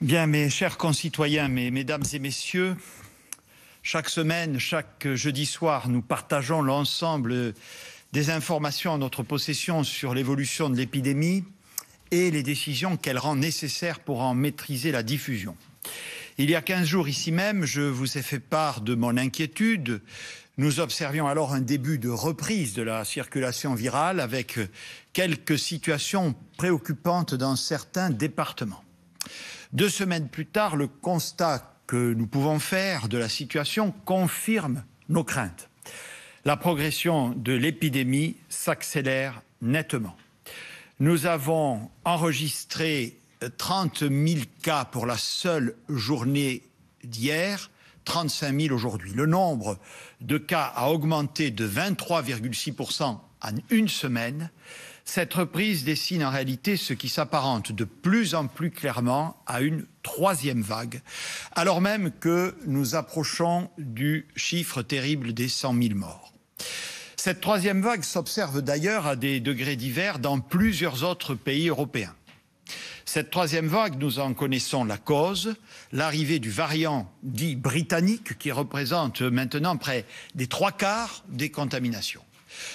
Bien, mes chers concitoyens, mesdames et messieurs, chaque semaine, chaque jeudi soir, nous partageons l'ensemble des informations en notre possession sur l'évolution de l'épidémie et les décisions qu'elle rend nécessaires pour en maîtriser la diffusion. Il y a 15 jours ici même, je vous ai fait part de mon inquiétude. Nous observions alors un début de reprise de la circulation virale avec quelques situations préoccupantes dans certains départements. Deux semaines plus tard, le constat que nous pouvons faire de la situation confirme nos craintes. La progression de l'épidémie s'accélère nettement. Nous avons enregistré 30 000 cas pour la seule journée d'hier, 35 000 aujourd'hui. Le nombre de cas a augmenté de 23,6 en une semaine cette reprise dessine en réalité ce qui s'apparente de plus en plus clairement à une troisième vague, alors même que nous approchons du chiffre terrible des 100 000 morts. Cette troisième vague s'observe d'ailleurs à des degrés divers dans plusieurs autres pays européens. Cette troisième vague, nous en connaissons la cause, l'arrivée du variant dit britannique qui représente maintenant près des trois quarts des contaminations.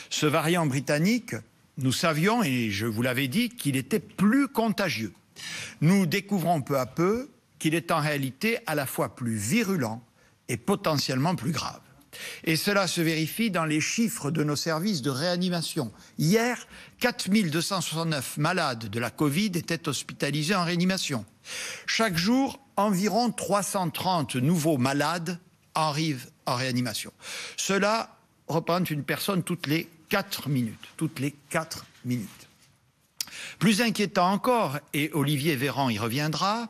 Ce variant britannique, nous savions, et je vous l'avais dit, qu'il était plus contagieux. Nous découvrons peu à peu qu'il est en réalité à la fois plus virulent et potentiellement plus grave. Et cela se vérifie dans les chiffres de nos services de réanimation. Hier, 4269 malades de la Covid étaient hospitalisés en réanimation. Chaque jour, environ 330 nouveaux malades arrivent en réanimation. Cela reprendre une personne toutes les 4 minutes. Toutes les 4 minutes. Plus inquiétant encore, et Olivier Véran y reviendra,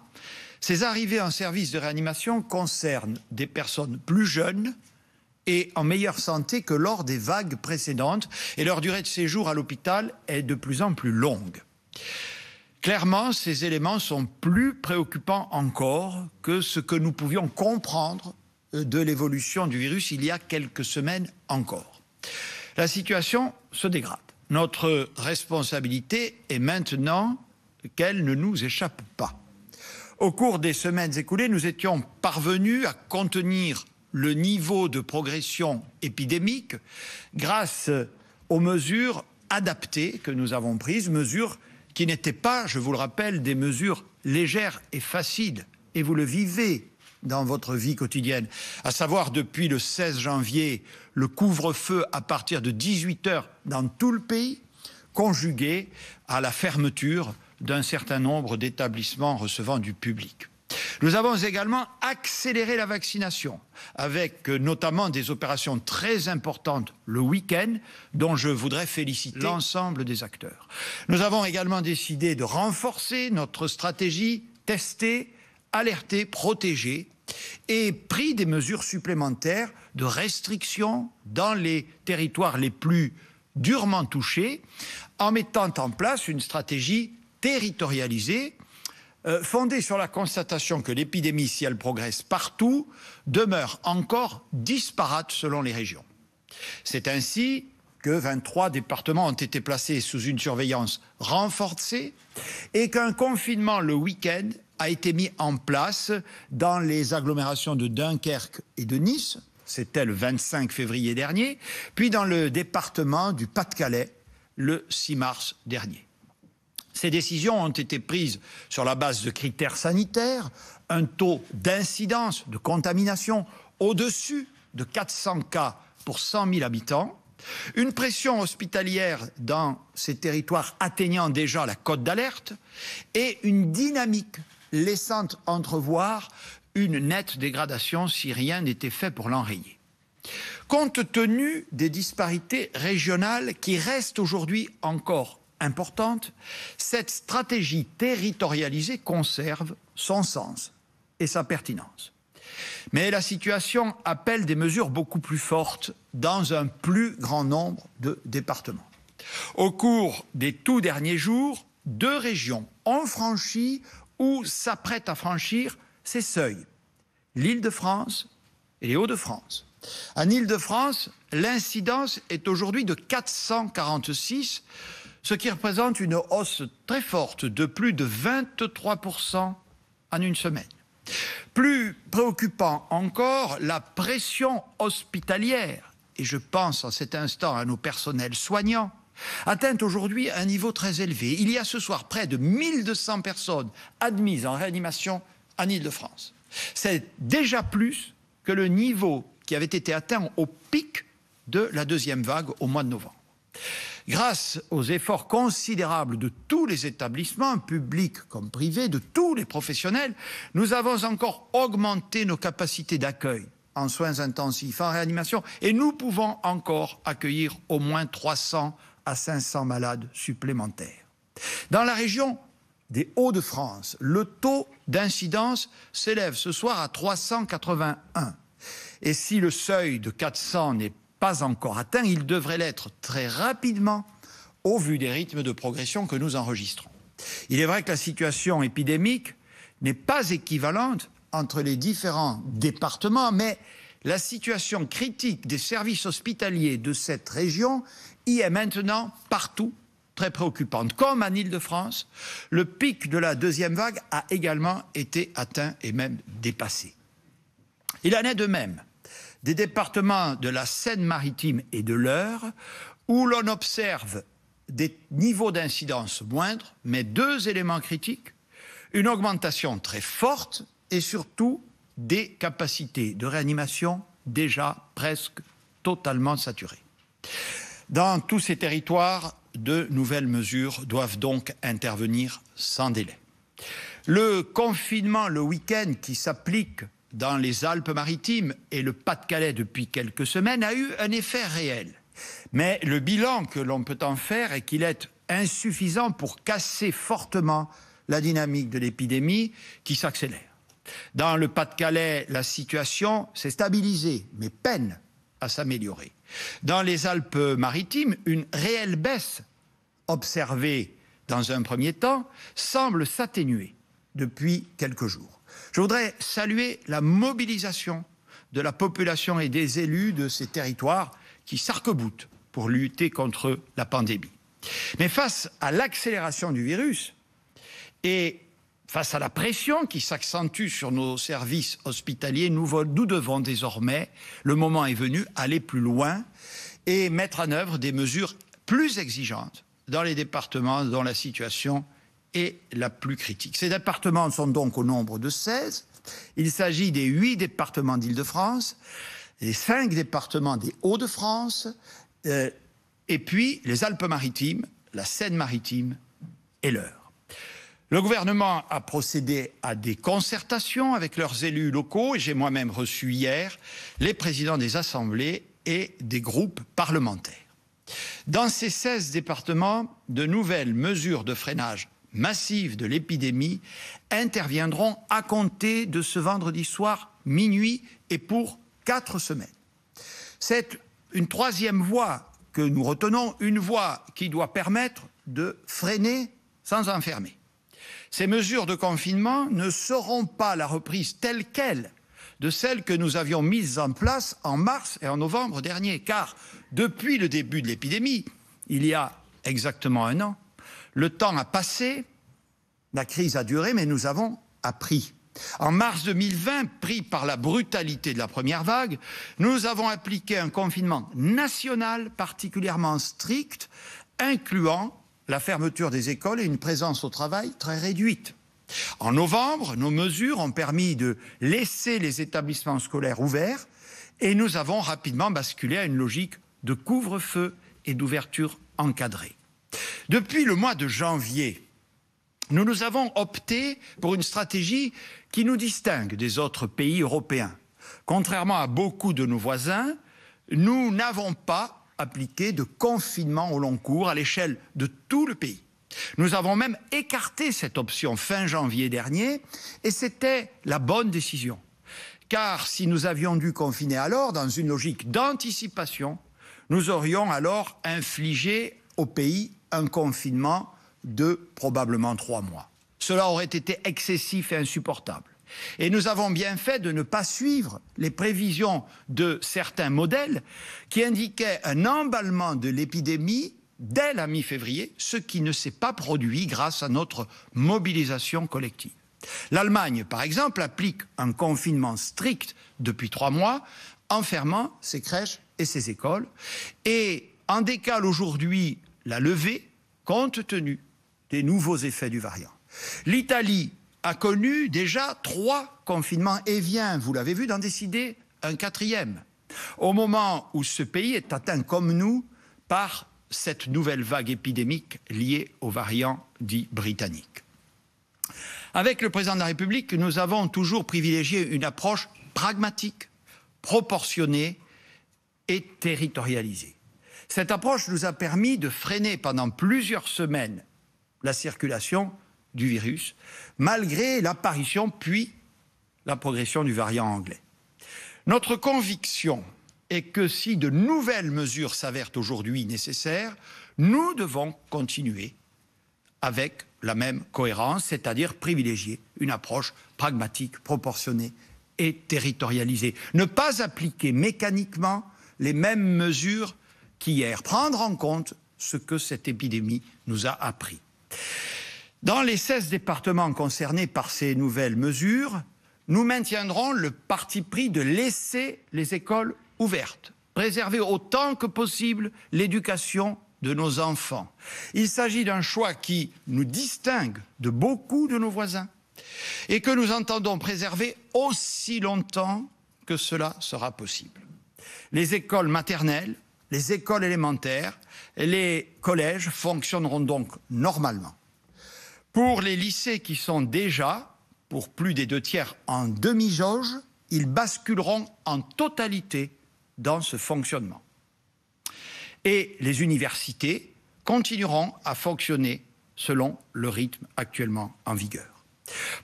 ces arrivées en service de réanimation concernent des personnes plus jeunes et en meilleure santé que lors des vagues précédentes, et leur durée de séjour à l'hôpital est de plus en plus longue. Clairement, ces éléments sont plus préoccupants encore que ce que nous pouvions comprendre de l'évolution du virus il y a quelques semaines encore. La situation se dégrade. Notre responsabilité est maintenant qu'elle ne nous échappe pas. Au cours des semaines écoulées, nous étions parvenus à contenir le niveau de progression épidémique grâce aux mesures adaptées que nous avons prises, mesures qui n'étaient pas, je vous le rappelle, des mesures légères et faciles. Et vous le vivez dans votre vie quotidienne, à savoir depuis le 16 janvier le couvre-feu à partir de 18 heures dans tout le pays, conjugué à la fermeture d'un certain nombre d'établissements recevant du public. Nous avons également accéléré la vaccination avec euh, notamment des opérations très importantes le week-end dont je voudrais féliciter l'ensemble des acteurs. Nous avons également décidé de renforcer notre stratégie tester, alerté, protégé et pris des mesures supplémentaires de restriction dans les territoires les plus durement touchés en mettant en place une stratégie territorialisée euh, fondée sur la constatation que l'épidémie, si elle progresse partout, demeure encore disparate selon les régions. C'est ainsi que 23 départements ont été placés sous une surveillance renforcée et qu'un confinement le week-end a été mis en place dans les agglomérations de Dunkerque et de Nice, c'était le 25 février dernier, puis dans le département du Pas-de-Calais le 6 mars dernier. Ces décisions ont été prises sur la base de critères sanitaires, un taux d'incidence de contamination au-dessus de 400 cas pour 100 000 habitants, une pression hospitalière dans ces territoires atteignant déjà la cote d'alerte et une dynamique laissant entrevoir une nette dégradation si rien n'était fait pour l'enrayer. Compte tenu des disparités régionales qui restent aujourd'hui encore importantes, cette stratégie territorialisée conserve son sens et sa pertinence. Mais la situation appelle des mesures beaucoup plus fortes dans un plus grand nombre de départements. Au cours des tout derniers jours, deux régions ont franchi s'apprête à franchir ces seuils. L'Île-de-France et les Hauts-de-France. En Île-de-France, l'incidence est aujourd'hui de 446, ce qui représente une hausse très forte de plus de 23% en une semaine. Plus préoccupant encore, la pression hospitalière, et je pense en cet instant à nos personnels soignants, atteint aujourd'hui un niveau très élevé. Il y a ce soir près de 1200 personnes admises en réanimation en Ile-de-France. C'est déjà plus que le niveau qui avait été atteint au pic de la deuxième vague au mois de novembre. Grâce aux efforts considérables de tous les établissements, publics comme privés, de tous les professionnels, nous avons encore augmenté nos capacités d'accueil en soins intensifs, en réanimation, et nous pouvons encore accueillir au moins 300 à 500 malades supplémentaires. Dans la région des Hauts-de-France, le taux d'incidence s'élève ce soir à 381. Et si le seuil de 400 n'est pas encore atteint, il devrait l'être très rapidement au vu des rythmes de progression que nous enregistrons. Il est vrai que la situation épidémique n'est pas équivalente entre les différents départements, mais la situation critique des services hospitaliers de cette région y est maintenant partout très préoccupante. Comme en Ile-de-France, le pic de la deuxième vague a également été atteint et même dépassé. Il en est de même des départements de la Seine-Maritime et de l'Eure, où l'on observe des niveaux d'incidence moindres, mais deux éléments critiques, une augmentation très forte et surtout des capacités de réanimation déjà presque totalement saturées. Dans tous ces territoires, de nouvelles mesures doivent donc intervenir sans délai. Le confinement le week-end qui s'applique dans les Alpes-Maritimes et le Pas-de-Calais depuis quelques semaines a eu un effet réel. Mais le bilan que l'on peut en faire est qu'il est insuffisant pour casser fortement la dynamique de l'épidémie qui s'accélère. Dans le Pas-de-Calais, la situation s'est stabilisée, mais peine s'améliorer. Dans les Alpes-Maritimes, une réelle baisse observée dans un premier temps semble s'atténuer depuis quelques jours. Je voudrais saluer la mobilisation de la population et des élus de ces territoires qui s'arc-boutent pour lutter contre la pandémie. Mais face à l'accélération du virus et face à la pression qui s'accentue sur nos services hospitaliers, nous, devons désormais, le moment est venu, aller plus loin et mettre en œuvre des mesures plus exigeantes dans les départements dont la situation est la plus critique. Ces départements sont donc au nombre de 16. Il s'agit des 8 départements d'Île-de-France, les 5 départements des Hauts-de-France, euh, et puis les Alpes-Maritimes, la Seine-Maritime et l'Eure. Le gouvernement a procédé à des concertations avec leurs élus locaux et j'ai moi-même reçu hier les présidents des assemblées et des groupes parlementaires. Dans ces 16 départements, de nouvelles mesures de freinage massives de l'épidémie interviendront à compter de ce vendredi soir minuit et pour quatre semaines. C'est une troisième voie que nous retenons, une voie qui doit permettre de freiner sans enfermer. Ces mesures de confinement ne seront pas la reprise telle qu'elle de celles que nous avions mises en place en mars et en novembre dernier, car depuis le début de l'épidémie, il y a exactement un an, le temps a passé, la crise a duré, mais nous avons appris. En mars 2020, pris par la brutalité de la première vague, nous avons appliqué un confinement national particulièrement strict, incluant la fermeture des écoles et une présence au travail très réduite. En novembre, nos mesures ont permis de laisser les établissements scolaires ouverts et nous avons rapidement basculé à une logique de couvre-feu et d'ouverture encadrée. Depuis le mois de janvier, nous nous avons opté pour une stratégie qui nous distingue des autres pays européens. Contrairement à beaucoup de nos voisins, nous n'avons pas appliquer de confinement au long cours à l'échelle de tout le pays. Nous avons même écarté cette option fin janvier dernier, et c'était la bonne décision. Car si nous avions dû confiner alors, dans une logique d'anticipation, nous aurions alors infligé au pays un confinement de probablement trois mois. Cela aurait été excessif et insupportable. Et nous avons bien fait de ne pas suivre les prévisions de certains modèles qui indiquaient un emballement de l'épidémie dès la mi-février, ce qui ne s'est pas produit grâce à notre mobilisation collective. L'Allemagne, par exemple, applique un confinement strict depuis trois mois enfermant ses crèches et ses écoles et en décale aujourd'hui la levée compte tenu des nouveaux effets du variant. L'Italie a connu déjà trois confinements et vient, vous l'avez vu, d'en décider un quatrième. Au moment où ce pays est atteint comme nous par cette nouvelle vague épidémique liée aux variants dit britanniques. Avec le président de la République, nous avons toujours privilégié une approche pragmatique, proportionnée et territorialisée. Cette approche nous a permis de freiner pendant plusieurs semaines la circulation du virus, malgré l'apparition puis la progression du variant anglais. Notre conviction est que si de nouvelles mesures s'avèrent aujourd'hui nécessaires, nous devons continuer avec la même cohérence, c'est-à-dire privilégier une approche pragmatique, proportionnée et territorialisée. Ne pas appliquer mécaniquement les mêmes mesures qu'hier, prendre en compte ce que cette épidémie nous a appris. Dans les 16 départements concernés par ces nouvelles mesures, nous maintiendrons le parti pris de laisser les écoles ouvertes, préserver autant que possible l'éducation de nos enfants. Il s'agit d'un choix qui nous distingue de beaucoup de nos voisins et que nous entendons préserver aussi longtemps que cela sera possible. Les écoles maternelles, les écoles élémentaires, et les collèges fonctionneront donc normalement. Pour les lycées qui sont déjà, pour plus des deux tiers, en demi-jauge, ils basculeront en totalité dans ce fonctionnement. Et les universités continueront à fonctionner selon le rythme actuellement en vigueur.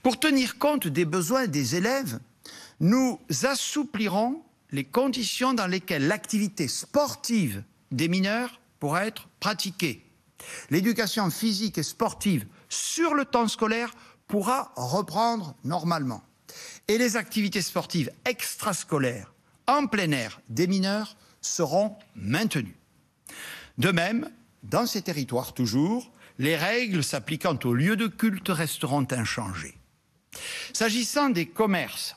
Pour tenir compte des besoins des élèves, nous assouplirons les conditions dans lesquelles l'activité sportive des mineurs pourra être pratiquée. L'éducation physique et sportive sur le temps scolaire pourra reprendre normalement. Et les activités sportives extrascolaires en plein air des mineurs seront maintenues. De même, dans ces territoires toujours, les règles s'appliquant aux lieux de culte resteront inchangées. S'agissant des commerces,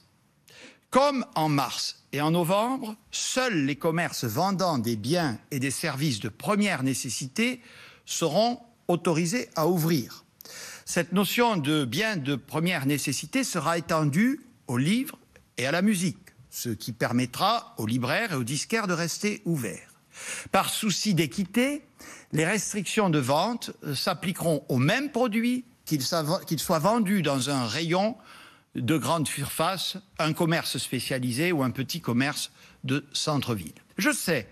comme en mars et en novembre, seuls les commerces vendant des biens et des services de première nécessité seront autorisés à ouvrir. Cette notion de bien de première nécessité sera étendue aux livres et à la musique, ce qui permettra aux libraires et aux disquaires de rester ouverts. Par souci d'équité, les restrictions de vente euh, s'appliqueront aux mêmes produits qu'ils soient vendus dans un rayon de grande surface, un commerce spécialisé ou un petit commerce de centre-ville. Je sais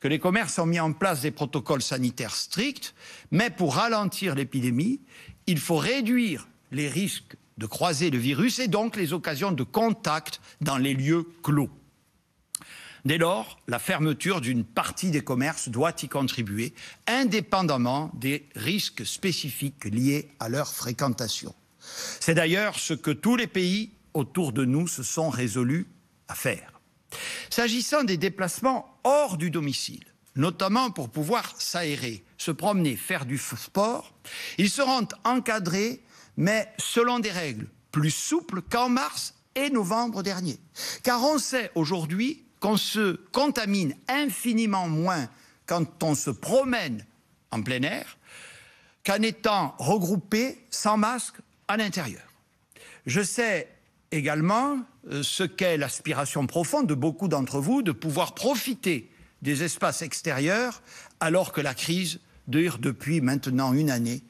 que les commerces ont mis en place des protocoles sanitaires stricts, mais pour ralentir l'épidémie, il faut réduire les risques de croiser le virus et donc les occasions de contact dans les lieux clos. Dès lors, la fermeture d'une partie des commerces doit y contribuer, indépendamment des risques spécifiques liés à leur fréquentation. C'est d'ailleurs ce que tous les pays autour de nous se sont résolus à faire. S'agissant des déplacements hors du domicile, notamment pour pouvoir s'aérer, se promener, faire du sport. Ils seront encadrés, mais selon des règles plus souples qu'en mars et novembre dernier. Car on sait aujourd'hui qu'on se contamine infiniment moins quand on se promène en plein air qu'en étant regroupé sans masque à l'intérieur. Je sais également euh, ce qu'est l'aspiration profonde de beaucoup d'entre vous de pouvoir profiter des espaces extérieurs alors que la crise dure depuis maintenant une année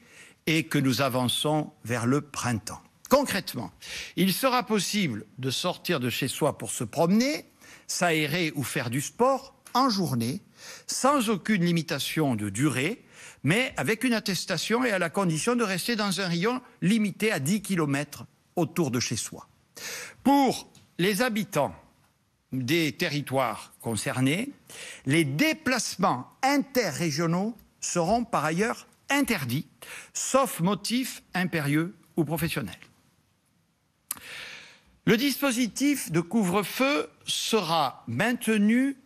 et que nous avançons vers le printemps. Concrètement, il sera possible de sortir de chez soi pour se promener, s'aérer ou faire du sport en journée, sans aucune limitation de durée, mais avec une attestation et à la condition de rester dans un rayon limité à 10 km autour de chez soi. Pour les habitants des territoires concernés, les déplacements interrégionaux seront par ailleurs interdits, sauf motif impérieux ou professionnel. Le dispositif de couvre-feu sera maintenu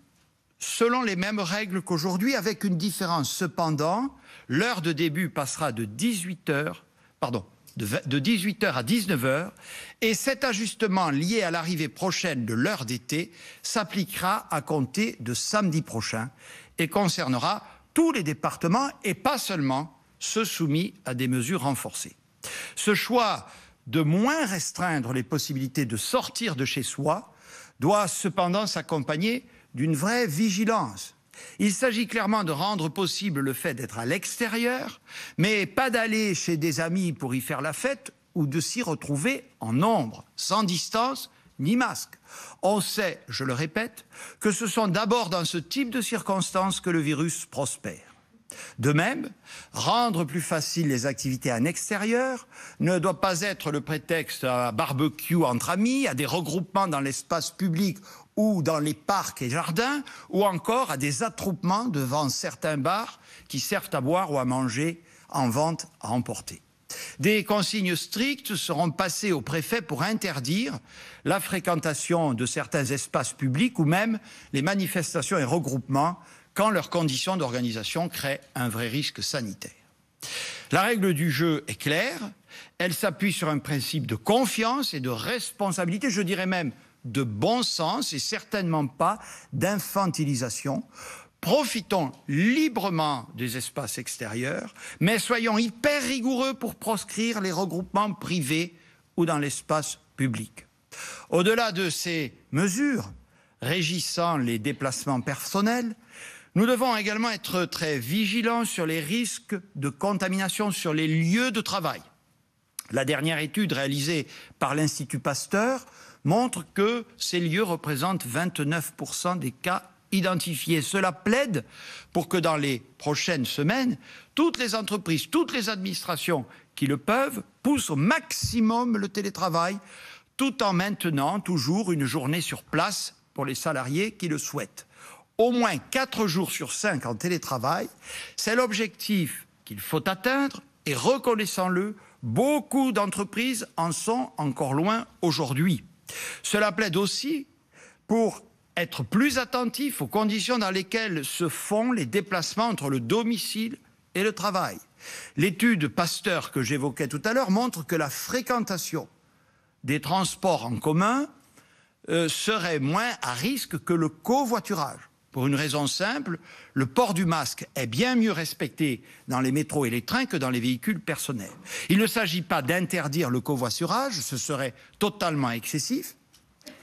selon les mêmes règles qu'aujourd'hui, avec une différence cependant, l'heure de début passera de 18h, pardon, de 18h à 19h, et cet ajustement lié à l'arrivée prochaine de l'heure d'été s'appliquera à compter de samedi prochain et concernera tous les départements et pas seulement se soumis à des mesures renforcées. Ce choix de moins restreindre les possibilités de sortir de chez soi doit cependant s'accompagner d'une vraie vigilance. Il s'agit clairement de rendre possible le fait d'être à l'extérieur, mais pas d'aller chez des amis pour y faire la fête ou de s'y retrouver en nombre, sans distance ni masque. On sait, je le répète, que ce sont d'abord dans ce type de circonstances que le virus prospère. De même, rendre plus faciles les activités en extérieur ne doit pas être le prétexte à barbecue entre amis, à des regroupements dans l'espace public ou dans les parcs et jardins, ou encore à des attroupements devant certains bars qui servent à boire ou à manger en vente à emporter. Des consignes strictes seront passées aux préfets pour interdire la fréquentation de certains espaces publics ou même les manifestations et regroupements quand leurs conditions d'organisation créent un vrai risque sanitaire. La règle du jeu est claire, elle s'appuie sur un principe de confiance et de responsabilité, je dirais même de bon sens et certainement pas d'infantilisation Profitons librement des espaces extérieurs, mais soyons hyper rigoureux pour proscrire les regroupements privés ou dans l'espace public. Au-delà de ces mesures régissant les déplacements personnels, nous devons également être très vigilants sur les risques de contamination sur les lieux de travail. La dernière étude réalisée par l'Institut Pasteur montre que ces lieux représentent 29% des cas cela plaide pour que dans les prochaines semaines, toutes les entreprises, toutes les administrations qui le peuvent poussent au maximum le télétravail, tout en maintenant toujours une journée sur place pour les salariés qui le souhaitent. Au moins 4 jours sur 5 en télétravail, c'est l'objectif qu'il faut atteindre et reconnaissant le beaucoup d'entreprises en sont encore loin aujourd'hui. Cela plaide aussi pour être plus attentif aux conditions dans lesquelles se font les déplacements entre le domicile et le travail. L'étude Pasteur que j'évoquais tout à l'heure montre que la fréquentation des transports en commun euh, serait moins à risque que le covoiturage. Pour une raison simple, le port du masque est bien mieux respecté dans les métros et les trains que dans les véhicules personnels. Il ne s'agit pas d'interdire le covoiturage, ce serait totalement excessif,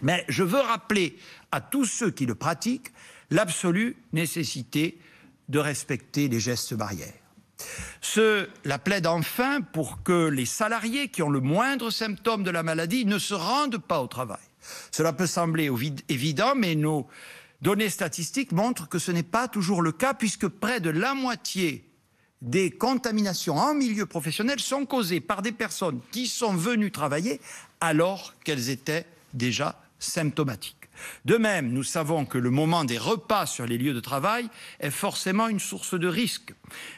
mais je veux rappeler à tous ceux qui le pratiquent l'absolue nécessité de respecter les gestes barrières. Cela plaide enfin pour que les salariés qui ont le moindre symptôme de la maladie ne se rendent pas au travail. Cela peut sembler évident, mais nos données statistiques montrent que ce n'est pas toujours le cas, puisque près de la moitié des contaminations en milieu professionnel sont causées par des personnes qui sont venues travailler alors qu'elles étaient déjà symptomatiques. De même, nous savons que le moment des repas sur les lieux de travail est forcément une source de risque.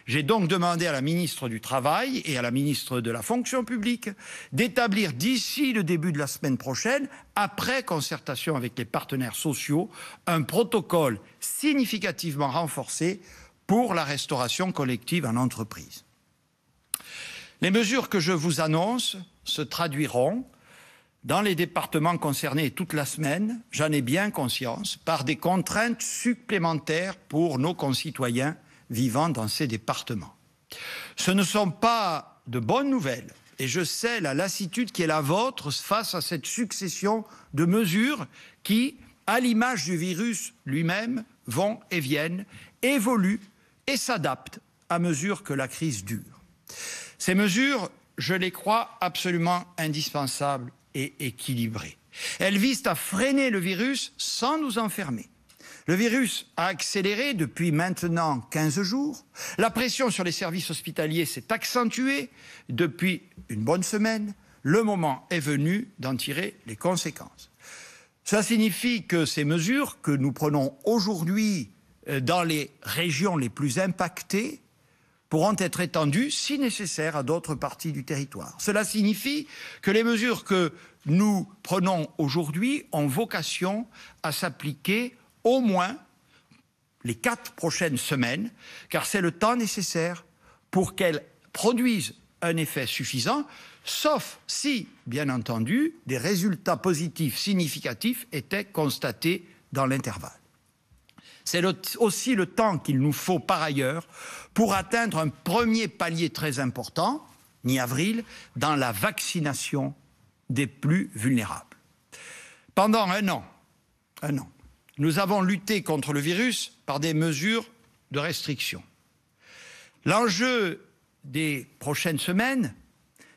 J'ai donc demandé à la ministre du Travail et à la ministre de la Fonction publique d'établir d'ici le début de la semaine prochaine, après concertation avec les partenaires sociaux, un protocole significativement renforcé pour la restauration collective en entreprise. Les mesures que je vous annonce se traduiront dans les départements concernés toute la semaine, j'en ai bien conscience, par des contraintes supplémentaires pour nos concitoyens vivant dans ces départements. Ce ne sont pas de bonnes nouvelles, et je sais la lassitude qui est la vôtre face à cette succession de mesures qui, à l'image du virus lui-même, vont et viennent, évoluent et s'adaptent à mesure que la crise dure. Ces mesures, je les crois absolument indispensables et équilibrées. Elles visent à freiner le virus sans nous enfermer. Le virus a accéléré depuis maintenant 15 jours. La pression sur les services hospitaliers s'est accentuée depuis une bonne semaine. Le moment est venu d'en tirer les conséquences. Cela signifie que ces mesures que nous prenons aujourd'hui euh, dans les régions les plus impactées pourront être étendues, si nécessaire, à d'autres parties du territoire. Cela signifie que les mesures que nous prenons aujourd'hui ont vocation à s'appliquer au moins les quatre prochaines semaines, car c'est le temps nécessaire pour qu'elles produisent un effet suffisant, sauf si, bien entendu, des résultats positifs significatifs étaient constatés dans l'intervalle. C'est aussi le temps qu'il nous faut par ailleurs pour atteindre un premier palier très important, mi-avril, dans la vaccination des plus vulnérables. Pendant un an, un an, nous avons lutté contre le virus par des mesures de restriction. L'enjeu des prochaines semaines,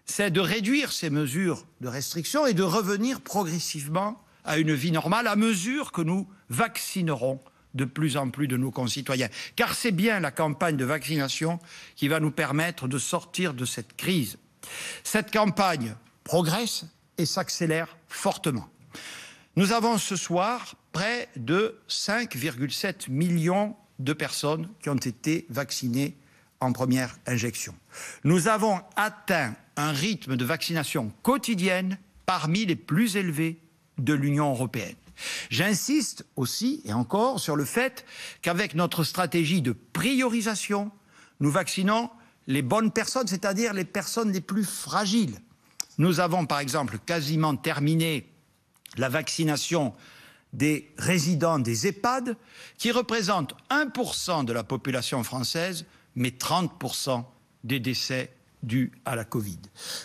c'est de réduire ces mesures de restriction et de revenir progressivement à une vie normale à mesure que nous vaccinerons de plus en plus de nos concitoyens. Car c'est bien la campagne de vaccination qui va nous permettre de sortir de cette crise. Cette campagne progresse et s'accélère fortement. Nous avons ce soir près de 5,7 millions de personnes qui ont été vaccinées en première injection. Nous avons atteint un rythme de vaccination quotidienne parmi les plus élevés de l'Union européenne. J'insiste aussi et encore sur le fait qu'avec notre stratégie de priorisation, nous vaccinons les bonnes personnes, c'est-à-dire les personnes les plus fragiles. Nous avons par exemple quasiment terminé la vaccination des résidents des EHPAD, qui représentent 1% de la population française, mais 30% des décès dû à la Covid.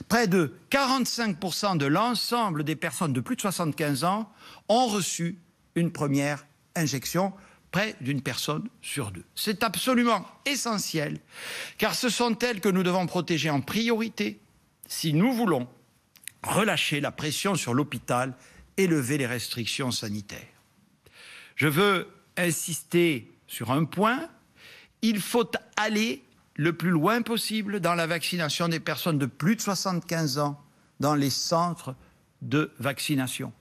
Près de 45% de l'ensemble des personnes de plus de 75 ans ont reçu une première injection, près d'une personne sur deux. C'est absolument essentiel, car ce sont elles que nous devons protéger en priorité si nous voulons relâcher la pression sur l'hôpital et lever les restrictions sanitaires. Je veux insister sur un point, il faut aller le plus loin possible dans la vaccination des personnes de plus de 75 ans dans les centres de vaccination.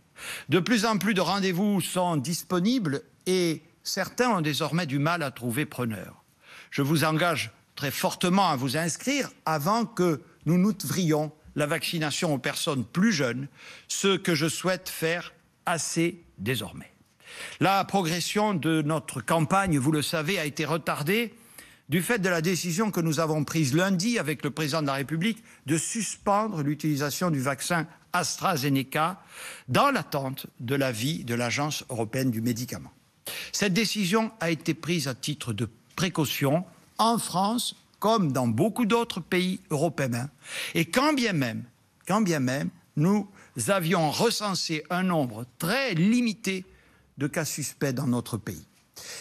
De plus en plus de rendez-vous sont disponibles et certains ont désormais du mal à trouver preneur. Je vous engage très fortement à vous inscrire avant que nous n'ouvrions la vaccination aux personnes plus jeunes, ce que je souhaite faire assez désormais. La progression de notre campagne, vous le savez, a été retardée du fait de la décision que nous avons prise lundi avec le président de la République de suspendre l'utilisation du vaccin AstraZeneca dans l'attente de l'avis de l'Agence européenne du médicament. Cette décision a été prise à titre de précaution en France comme dans beaucoup d'autres pays européens. Et quand bien même, quand bien même, nous avions recensé un nombre très limité de cas suspects dans notre pays.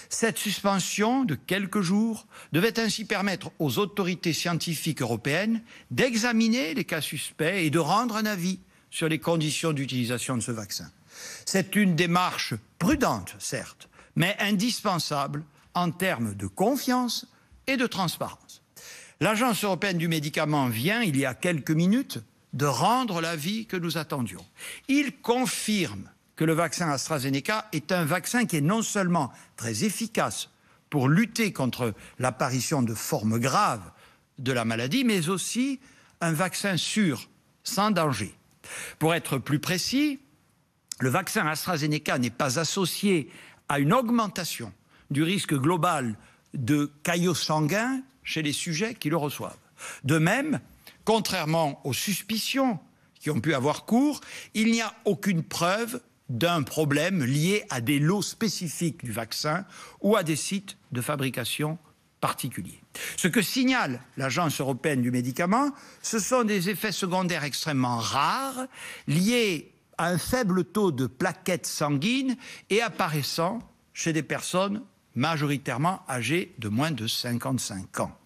Cette suspension de quelques jours devait ainsi permettre aux autorités scientifiques européennes d'examiner les cas suspects et de rendre un avis sur les conditions d'utilisation de ce vaccin. C'est une démarche prudente, certes, mais indispensable en termes de confiance et de transparence. L'Agence européenne du médicament vient, il y a quelques minutes, de rendre l'avis que nous attendions. Il confirme que le vaccin AstraZeneca est un vaccin qui est non seulement très efficace pour lutter contre l'apparition de formes graves de la maladie, mais aussi un vaccin sûr, sans danger. Pour être plus précis, le vaccin AstraZeneca n'est pas associé à une augmentation du risque global de caillots sanguins chez les sujets qui le reçoivent. De même, contrairement aux suspicions qui ont pu avoir cours, il n'y a aucune preuve d'un problème lié à des lots spécifiques du vaccin ou à des sites de fabrication particuliers. Ce que signale l'Agence européenne du médicament, ce sont des effets secondaires extrêmement rares liés à un faible taux de plaquettes sanguines et apparaissant chez des personnes majoritairement âgées de moins de 55 ans.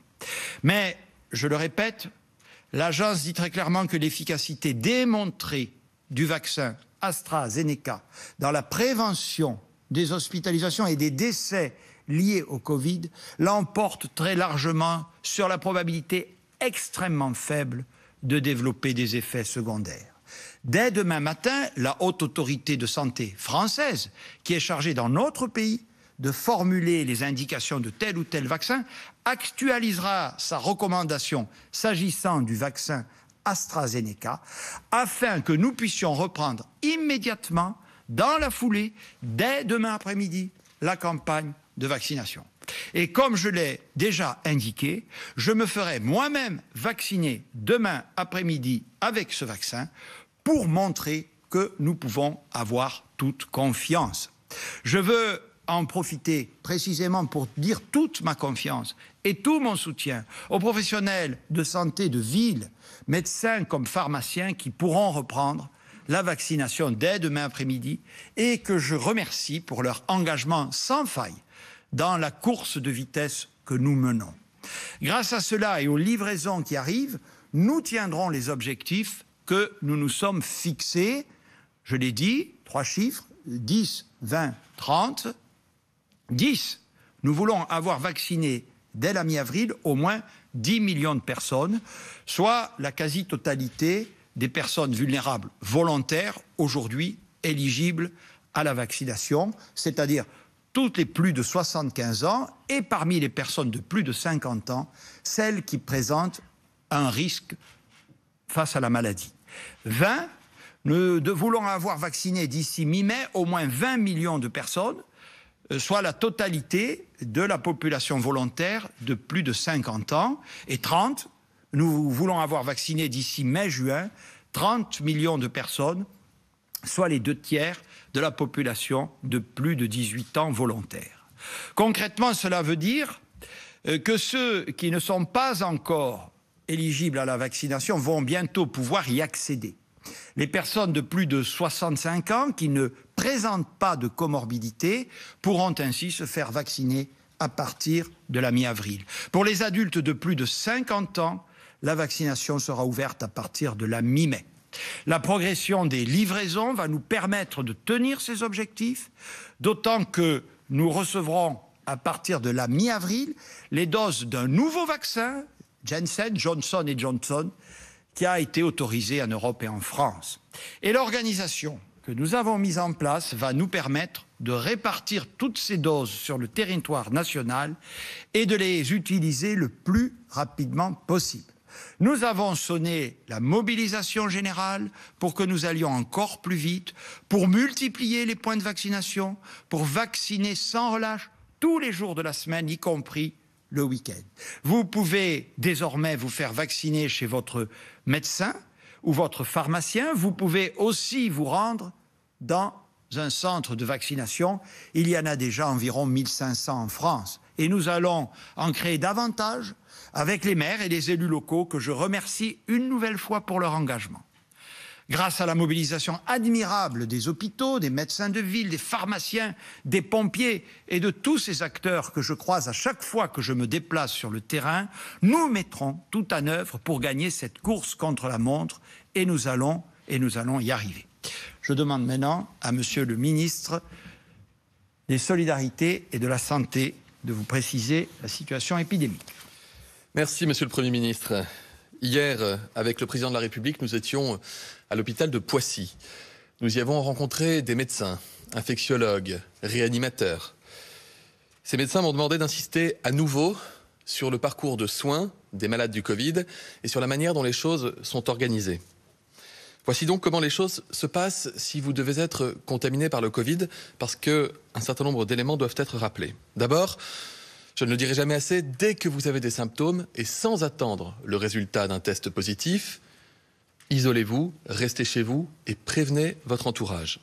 Mais, je le répète, l'Agence dit très clairement que l'efficacité démontrée du vaccin AstraZeneca dans la prévention des hospitalisations et des décès liés au Covid l'emporte très largement sur la probabilité extrêmement faible de développer des effets secondaires. Dès demain matin, la haute autorité de santé française, qui est chargée dans notre pays de formuler les indications de tel ou tel vaccin, actualisera sa recommandation s'agissant du vaccin AstraZeneca, afin que nous puissions reprendre immédiatement, dans la foulée, dès demain après-midi, la campagne de vaccination. Et comme je l'ai déjà indiqué, je me ferai moi-même vacciner demain après-midi avec ce vaccin pour montrer que nous pouvons avoir toute confiance. Je veux en profiter précisément pour dire toute ma confiance et tout mon soutien aux professionnels de santé de ville, médecins comme pharmaciens qui pourront reprendre la vaccination dès demain après-midi et que je remercie pour leur engagement sans faille dans la course de vitesse que nous menons. Grâce à cela et aux livraisons qui arrivent, nous tiendrons les objectifs que nous nous sommes fixés. Je l'ai dit, trois chiffres, 10, 20, 30. 10. Nous voulons avoir vacciné dès la mi-avril au moins 10 millions de personnes, soit la quasi-totalité des personnes vulnérables volontaires aujourd'hui éligibles à la vaccination, c'est-à-dire toutes les plus de 75 ans et parmi les personnes de plus de 50 ans, celles qui présentent un risque face à la maladie. 20, nous voulons avoir vacciné d'ici mi-mai au moins 20 millions de personnes, euh, soit la totalité de la population volontaire de plus de 50 ans et 30, nous voulons avoir vacciné d'ici mai-juin 30 millions de personnes, soit les deux tiers de la population de plus de 18 ans volontaire. Concrètement, cela veut dire euh, que ceux qui ne sont pas encore éligibles à la vaccination vont bientôt pouvoir y accéder. Les personnes de plus de 65 ans qui ne présentent pas de comorbidité pourront ainsi se faire vacciner à partir de la mi-avril. Pour les adultes de plus de 50 ans, la vaccination sera ouverte à partir de la mi-mai. La progression des livraisons va nous permettre de tenir ces objectifs, d'autant que nous recevrons à partir de la mi-avril les doses d'un nouveau vaccin, Jensen, Johnson et Johnson, qui a été autorisé en Europe et en France. Et l'organisation que nous avons mis en place va nous permettre de répartir toutes ces doses sur le territoire national et de les utiliser le plus rapidement possible. Nous avons sonné la mobilisation générale pour que nous allions encore plus vite, pour multiplier les points de vaccination, pour vacciner sans relâche tous les jours de la semaine, y compris le week-end. Vous pouvez désormais vous faire vacciner chez votre médecin, ou votre pharmacien, vous pouvez aussi vous rendre dans un centre de vaccination. Il y en a déjà environ 1500 en France. Et nous allons en créer davantage avec les maires et les élus locaux que je remercie une nouvelle fois pour leur engagement grâce à la mobilisation admirable des hôpitaux, des médecins de ville, des pharmaciens, des pompiers et de tous ces acteurs que je croise à chaque fois que je me déplace sur le terrain, nous mettrons tout en œuvre pour gagner cette course contre la montre et nous allons, et nous allons y arriver. Je demande maintenant à Monsieur le ministre des Solidarités et de la Santé de vous préciser la situation épidémique. Merci, Monsieur le Premier ministre. Hier, euh, avec le président de la République, nous étions euh, à l'hôpital de Poissy. Nous y avons rencontré des médecins, infectiologues, réanimateurs. Ces médecins m'ont demandé d'insister à nouveau sur le parcours de soins des malades du Covid et sur la manière dont les choses sont organisées. Voici donc comment les choses se passent si vous devez être contaminé par le Covid, parce qu'un certain nombre d'éléments doivent être rappelés. D'abord, je ne le dirai jamais assez, dès que vous avez des symptômes et sans attendre le résultat d'un test positif, isolez-vous, restez chez vous et prévenez votre entourage.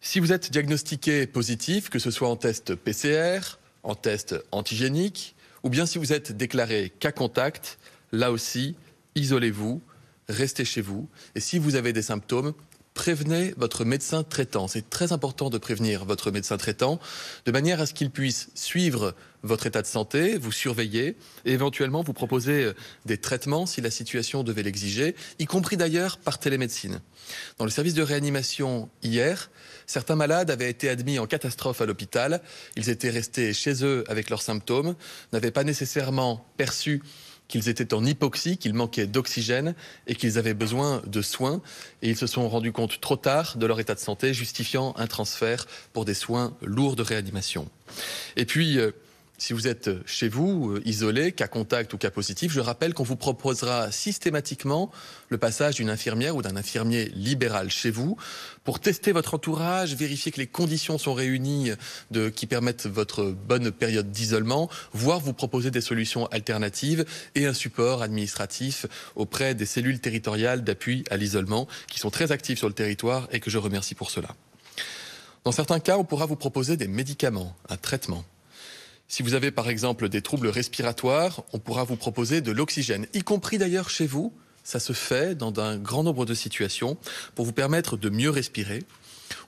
Si vous êtes diagnostiqué positif, que ce soit en test PCR, en test antigénique, ou bien si vous êtes déclaré cas contact, là aussi, isolez-vous, restez chez vous. Et si vous avez des symptômes, prévenez votre médecin traitant. C'est très important de prévenir votre médecin traitant de manière à ce qu'il puisse suivre votre état de santé, vous surveiller et éventuellement vous proposer euh, des traitements si la situation devait l'exiger, y compris d'ailleurs par télémédecine. Dans le service de réanimation hier, certains malades avaient été admis en catastrophe à l'hôpital. Ils étaient restés chez eux avec leurs symptômes, n'avaient pas nécessairement perçu qu'ils étaient en hypoxie, qu'ils manquaient d'oxygène et qu'ils avaient besoin de soins. Et ils se sont rendus compte trop tard de leur état de santé, justifiant un transfert pour des soins lourds de réanimation. Et puis, euh, si vous êtes euh, chez vous, euh, isolé, cas contact ou cas positif, je rappelle qu'on vous proposera systématiquement le passage d'une infirmière ou d'un infirmier libéral chez vous pour tester votre entourage, vérifier que les conditions sont réunies euh, qui permettent votre bonne période d'isolement, voire vous proposer des solutions alternatives et un support administratif auprès des cellules territoriales d'appui à l'isolement qui sont très actives sur le territoire et que je remercie pour cela. Dans certains cas, on pourra vous proposer des médicaments, un traitement. Si vous avez par exemple des troubles respiratoires, on pourra vous proposer de l'oxygène, y compris d'ailleurs chez vous. Ça se fait dans un grand nombre de situations pour vous permettre de mieux respirer.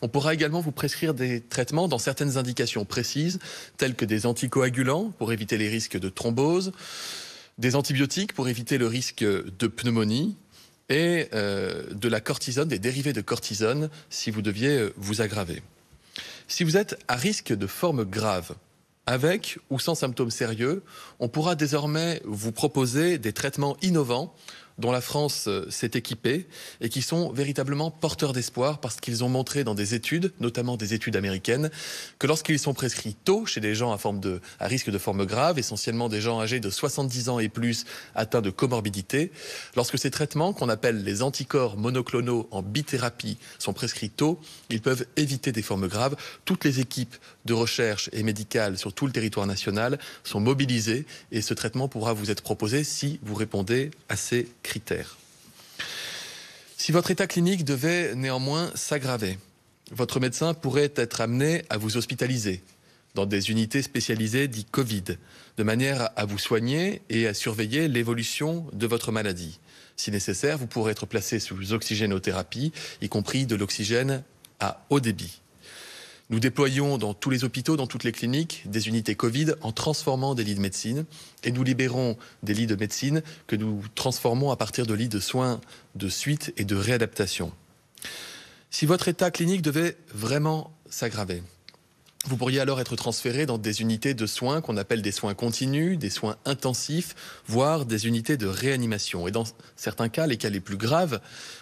On pourra également vous prescrire des traitements dans certaines indications précises, telles que des anticoagulants pour éviter les risques de thrombose, des antibiotiques pour éviter le risque de pneumonie et euh, de la cortisone, des dérivés de cortisone si vous deviez euh, vous aggraver. Si vous êtes à risque de forme grave, avec ou sans symptômes sérieux, on pourra désormais vous proposer des traitements innovants dont la France euh, s'est équipée et qui sont véritablement porteurs d'espoir parce qu'ils ont montré dans des études, notamment des études américaines, que lorsqu'ils sont prescrits tôt chez des gens à, forme de, risque de forme grave, essentiellement des gens âgés de 70 ans et plus atteints de comorbidité, lorsque ces traitements qu'on appelle les anticorps monoclonaux en bithérapie sont prescrits tôt, ils peuvent éviter des formes graves. Toutes les équipes de recherche et médicales sur tout le territoire national sont mobilisées et ce traitement pourra vous être proposé si vous répondez à ces questions critères. Si votre état clinique devait néanmoins s'aggraver, votre médecin pourrait être amené à vous hospitaliser dans des unités spécialisées dites Covid, de manière à vous soigner et à surveiller l'évolution de votre maladie. Si nécessaire, vous pourrez être placé sous oxygénothérapie, y compris de l'oxygène à haut débit. Nous déployons dans tous les hôpitaux, dans toutes les cliniques, des unités Covid en transformant des lits de médecine et nous libérons des lits de médecine que nous transformons à partir de lits de soins de suite et de réadaptation. Si votre état clinique devait vraiment s'aggraver, vous pourriez alors être transféré dans des unités de soins qu'on appelle des soins continus, des soins intensifs, voire des unités de réanimation. Et dans certains cas, les cas les plus graves,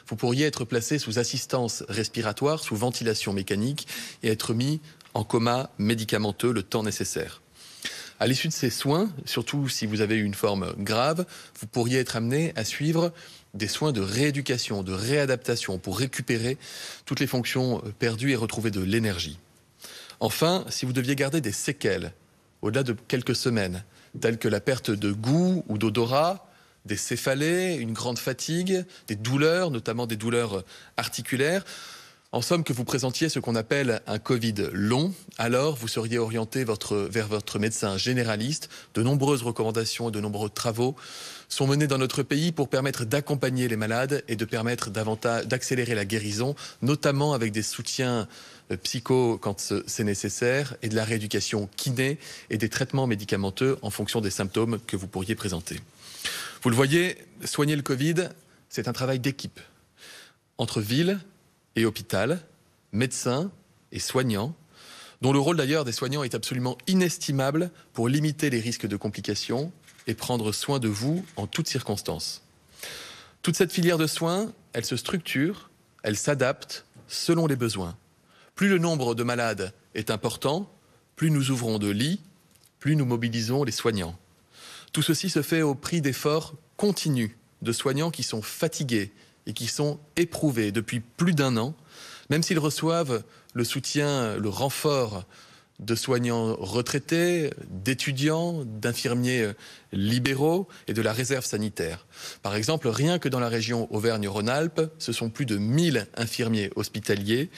vous pourriez être placé sous assistance respiratoire, sous ventilation mécanique et être mis en coma médicamenteux le temps nécessaire. À l'issue de ces soins, surtout si vous avez eu une forme grave, vous pourriez être amené à suivre des soins de rééducation, de réadaptation pour récupérer toutes les fonctions euh, perdues et retrouver de l'énergie. Enfin, si vous deviez garder des séquelles au-delà de quelques semaines, telles que la perte de goût ou d'odorat, des céphalées, une grande fatigue, des douleurs, notamment des douleurs articulaires, en somme, que vous présentiez ce qu'on appelle un Covid long, alors vous seriez orienté vers votre médecin généraliste. De nombreuses recommandations et de nombreux travaux sont menés dans notre pays pour permettre d'accompagner les malades et de permettre d'accélérer la guérison, notamment avec des soutiens euh, psycho quand c'est nécessaire et de la rééducation kiné et des traitements médicamenteux en fonction des symptômes que vous pourriez présenter. Vous le voyez, soigner le Covid, c'est un travail d'équipe. Entre ville et hôpital, médecins et soignants, dont le rôle d'ailleurs des soignants est absolument inestimable pour limiter les risques de complications et prendre soin de vous en toutes circonstances. Toute cette filière de soins, elle se structure, elle s'adapte selon les besoins. Plus le nombre de malades est important, plus nous ouvrons de lits, plus nous mobilisons les soignants. Tout ceci se fait au prix d'efforts continus de soignants qui sont fatigués et qui sont éprouvés depuis plus d'un an, même s'ils reçoivent le soutien, le renfort de soignants retraités, d'étudiants, d'infirmiers libéraux et de la réserve sanitaire. Par exemple, rien que dans la région Auvergne-Rhône-Alpes, ce sont plus de 1000 infirmiers hospitaliers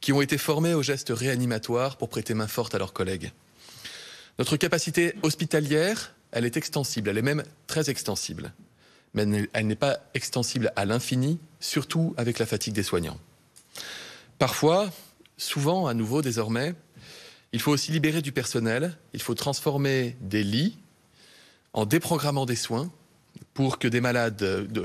qui ont été formés aux gestes réanimatoires pour prêter main forte à leurs collègues. Notre capacité hospitalière, elle est extensible, elle est même très extensible. Mais elle n'est pas extensible à l'infini, surtout avec la fatigue des soignants. Parfois, souvent à nouveau désormais, il faut aussi libérer du personnel, il faut transformer des lits en déprogrammant des soins pour que des malades de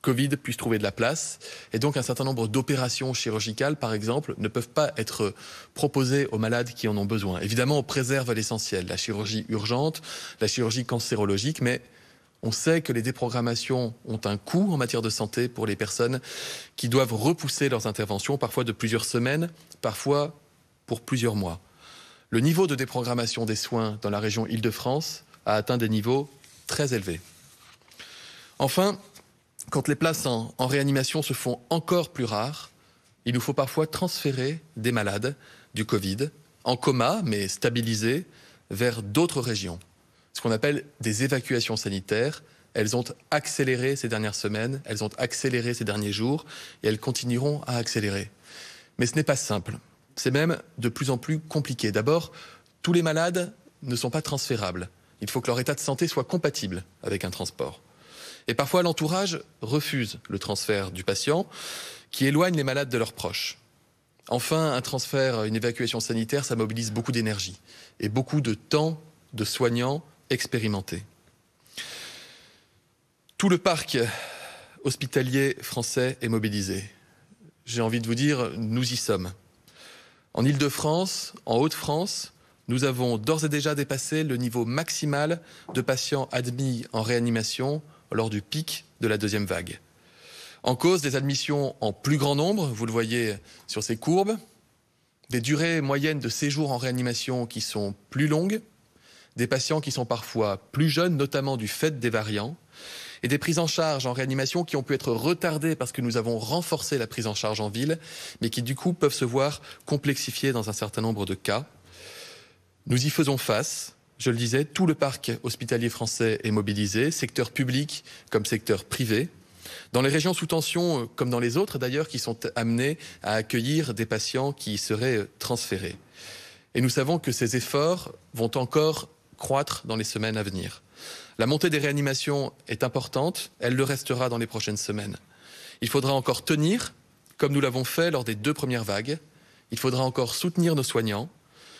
Covid puissent trouver de la place. Et donc un certain nombre d'opérations chirurgicales, par exemple, ne peuvent pas être proposées aux malades qui en ont besoin. Évidemment, on préserve l'essentiel, la chirurgie urgente, la chirurgie cancérologique, mais on sait que les déprogrammations ont un coût en matière de santé pour les personnes qui doivent repousser leurs interventions, parfois de plusieurs semaines, parfois pour plusieurs mois le niveau de déprogrammation des soins dans la région Île-de-France a atteint des niveaux très élevés. Enfin, quand les places en, réanimation se font encore plus rares, il nous faut parfois transférer des malades du Covid en coma, mais stabilisés, vers d'autres régions. Ce qu'on appelle des évacuations sanitaires. Elles ont accéléré ces dernières semaines, elles ont accéléré ces derniers jours, et elles continueront à accélérer. Mais ce n'est pas simple c'est même de plus en plus compliqué. D'abord, tous les malades ne sont pas transférables. Il faut que leur état de santé soit compatible avec un transport. Et parfois, l'entourage refuse le transfert du patient, qui éloigne les malades de leurs proches. Enfin, un transfert, une évacuation sanitaire, ça mobilise beaucoup d'énergie et beaucoup de temps de soignants expérimentés. Tout le parc hospitalier français est mobilisé. J'ai envie de vous dire, nous y sommes. En Ile-de-France, en Haute-France, nous avons d'ores et déjà dépassé le niveau maximal de patients admis en réanimation lors du pic de la deuxième vague. En cause des admissions en plus grand nombre, vous le voyez sur ces courbes, des durées moyennes de séjour en réanimation qui sont plus longues, des patients qui sont parfois plus jeunes, notamment du fait des variants, et des prises en charge en réanimation qui ont pu être retardées parce que nous avons renforcé la prise en charge en ville, mais qui du coup peuvent se voir complexifiées dans un certain nombre de cas. Nous y faisons face. Je le disais, tout le parc hospitalier français est mobilisé, secteur public comme secteur privé. Dans les régions sous tension, euh, comme dans les autres d'ailleurs, qui sont amenées à accueillir des patients qui y seraient euh, transférés. Et nous savons que ces efforts vont encore croître dans les semaines à venir. La montée des réanimations est importante, elle le restera dans les prochaines semaines. Il faudra encore tenir, comme nous l'avons fait lors des deux premières vagues. Il faudra encore soutenir nos soignants.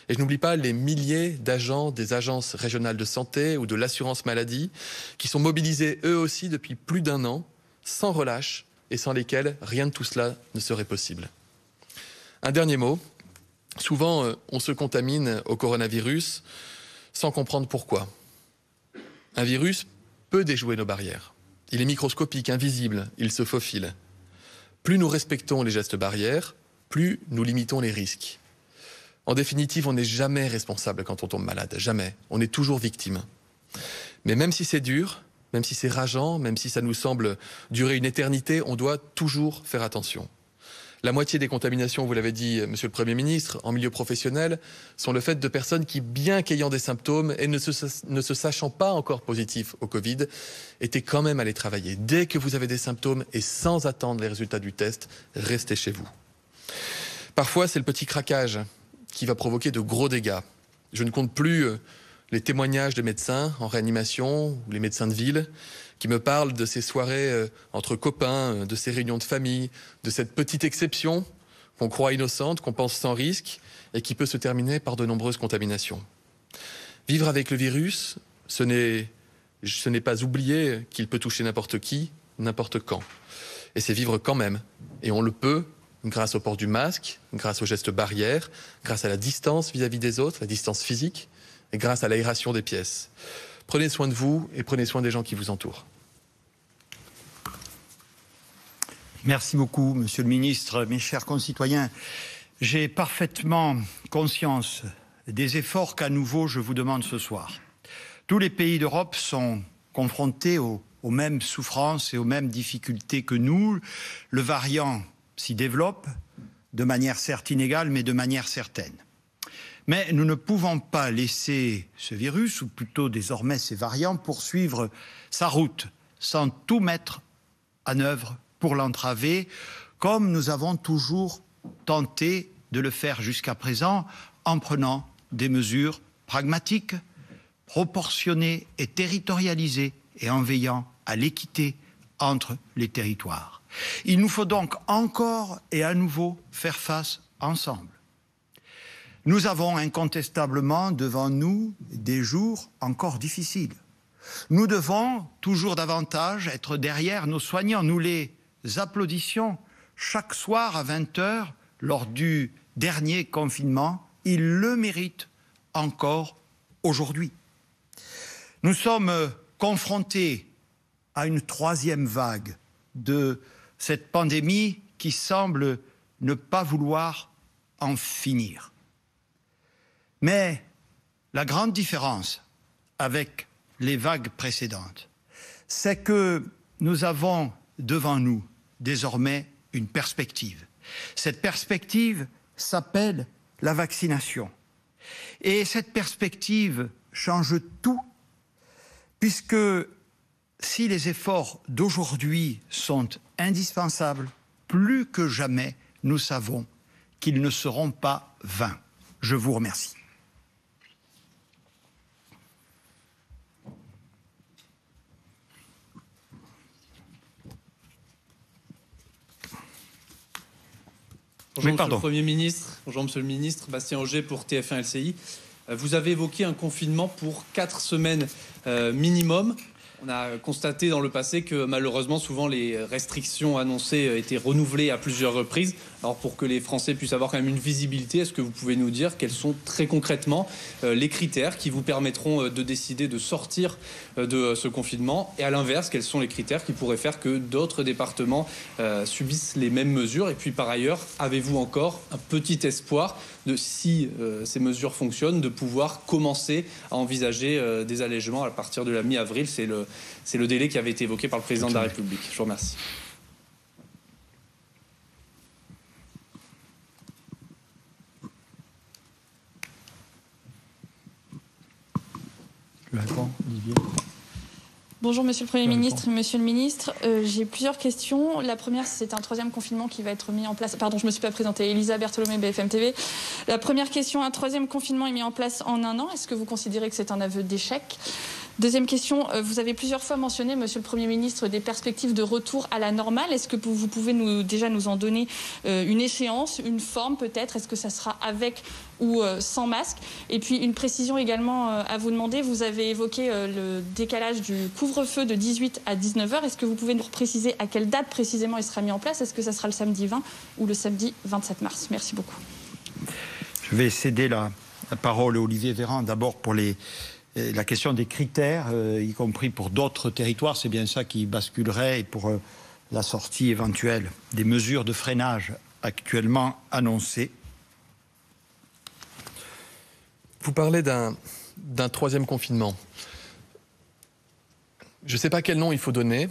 Et je n'oublie pas les milliers d'agents des agences régionales de santé ou de l'assurance maladie qui sont mobilisés eux aussi depuis plus d'un an, sans relâche et sans lesquels rien de tout cela ne serait possible. Un dernier mot. Souvent, euh, on se contamine au coronavirus sans comprendre pourquoi. Un virus peut déjouer nos barrières. Il est microscopique, invisible, il se faufile. Plus nous respectons les gestes barrières, plus nous limitons les risques. En définitive, on n'est jamais responsable quand on tombe malade, jamais. On est toujours victime. Mais même si c'est dur, même si c'est rageant, même si ça nous semble durer une éternité, on doit toujours faire attention. La moitié des contaminations, vous l'avez dit, euh, Monsieur le Premier ministre, en milieu professionnel, sont le fait de personnes qui, bien qu'ayant des symptômes et ne se, ne se sachant pas encore positifs au Covid, étaient quand même allées travailler. Dès que vous avez des symptômes et sans attendre les résultats du test, restez chez vous. Parfois, c'est le petit craquage qui va provoquer de gros dégâts. Je ne compte plus euh, les témoignages de médecins en réanimation ou les médecins de ville qui me parle de ces soirées euh, entre copains, euh, de ces réunions de famille, de cette petite exception qu'on croit innocente, qu'on pense sans risque et qui peut se terminer par de nombreuses contaminations. Vivre avec le virus, ce n'est, pas oublier qu'il peut toucher n'importe qui, n'importe quand. Et c'est vivre quand même. Et on le peut grâce au port du masque, grâce aux gestes barrières, grâce à la distance vis à -vis des autres, la distance physique, et grâce à l'aération des pièces. Prenez soin de vous et prenez soin des gens qui vous entourent. Merci beaucoup, Monsieur le Ministre, mes chers concitoyens. J'ai parfaitement conscience des efforts qu'à nouveau je vous demande ce soir. Tous les pays d'Europe sont confrontés aux, mêmes souffrances et aux mêmes difficultés que nous. Le variant s'y développe de manière certes inégale, mais de manière certaine. Mais nous ne pouvons pas laisser ce virus, ou plutôt désormais ces variants, poursuivre sa route sans tout mettre en œuvre pour l'entraver, comme nous avons toujours tenté de le faire jusqu'à présent en prenant des mesures pragmatiques, proportionnées et territorialisées et en veillant à l'équité entre les territoires. Il nous faut donc encore et à nouveau faire face ensemble. Nous avons incontestablement devant nous des jours encore difficiles. Nous devons toujours davantage être derrière nos soignants, nous les applaudissions chaque soir à 20h lors du dernier confinement, il le mérite encore aujourd'hui. Nous sommes confrontés à une troisième vague de cette pandémie qui semble ne pas vouloir en finir. Mais la grande différence avec les vagues précédentes, c'est que nous avons devant nous désormais une perspective. Cette perspective s'appelle la vaccination. Et cette perspective change tout, puisque si les efforts d'aujourd'hui sont indispensables, plus que jamais, nous savons qu'ils ne seront pas vains. Je vous remercie. Bonjour, Monsieur le Premier ministre. Bonjour, Monsieur le ministre. Bastien Auger pour TF1 LCI. Euh, vous avez évoqué un confinement pour quatre semaines euh, minimum. On a constaté dans le passé que malheureusement, souvent, les restrictions annoncées euh, étaient renouvelées à plusieurs reprises. Alors pour que les Français puissent avoir quand même une visibilité, est-ce que vous pouvez nous dire quels sont très concrètement euh, les critères qui vous permettront euh, de décider de sortir euh, de ce confinement Et à l'inverse, quels sont les critères qui pourraient faire que d'autres départements subissent les mêmes mesures Et puis par ailleurs, avez-vous encore un petit espoir de, si ces mesures fonctionnent, de pouvoir commencer à envisager des allègements à partir de la mi-avril C'est le, le délai qui avait été évoqué par le Président de la République. Je vous remercie. Bonjour Monsieur le Premier ministre, Monsieur le Ministre. Euh, j'ai plusieurs questions. La première, c'est un troisième confinement qui va être mis en place. Pardon, je ne me suis pas présentée. Elisa Bertholomé, BFM TV. La première question, un troisième confinement est mis en place en un an. Est-ce que vous considérez que c'est un aveu d'échec Deuxième question, euh, vous avez plusieurs fois mentionné, Monsieur le Premier ministre, des perspectives de retour à la normale. Est-ce que vous pouvez nous, déjà nous en donner euh, une échéance, une forme peut-être Est-ce que ça sera avec ou euh, sans masque Et puis une précision également à vous demander, vous avez évoqué le décalage du couvre-feu de 18 à 19h. Est-ce que vous pouvez nous préciser à quelle date précisément il sera mis en place Est-ce que ça sera le samedi 20 ou le samedi 27 mars Merci beaucoup. Je vais céder la parole à Olivier Véran d'abord pour les euh, la question des critères, euh, y compris pour d'autres territoires, c'est bien ça qui basculerait pour euh, la sortie éventuelle des mesures de freinage actuellement annoncées. Vous parlez d'un troisième confinement. Je ne sais pas quel nom il faut donner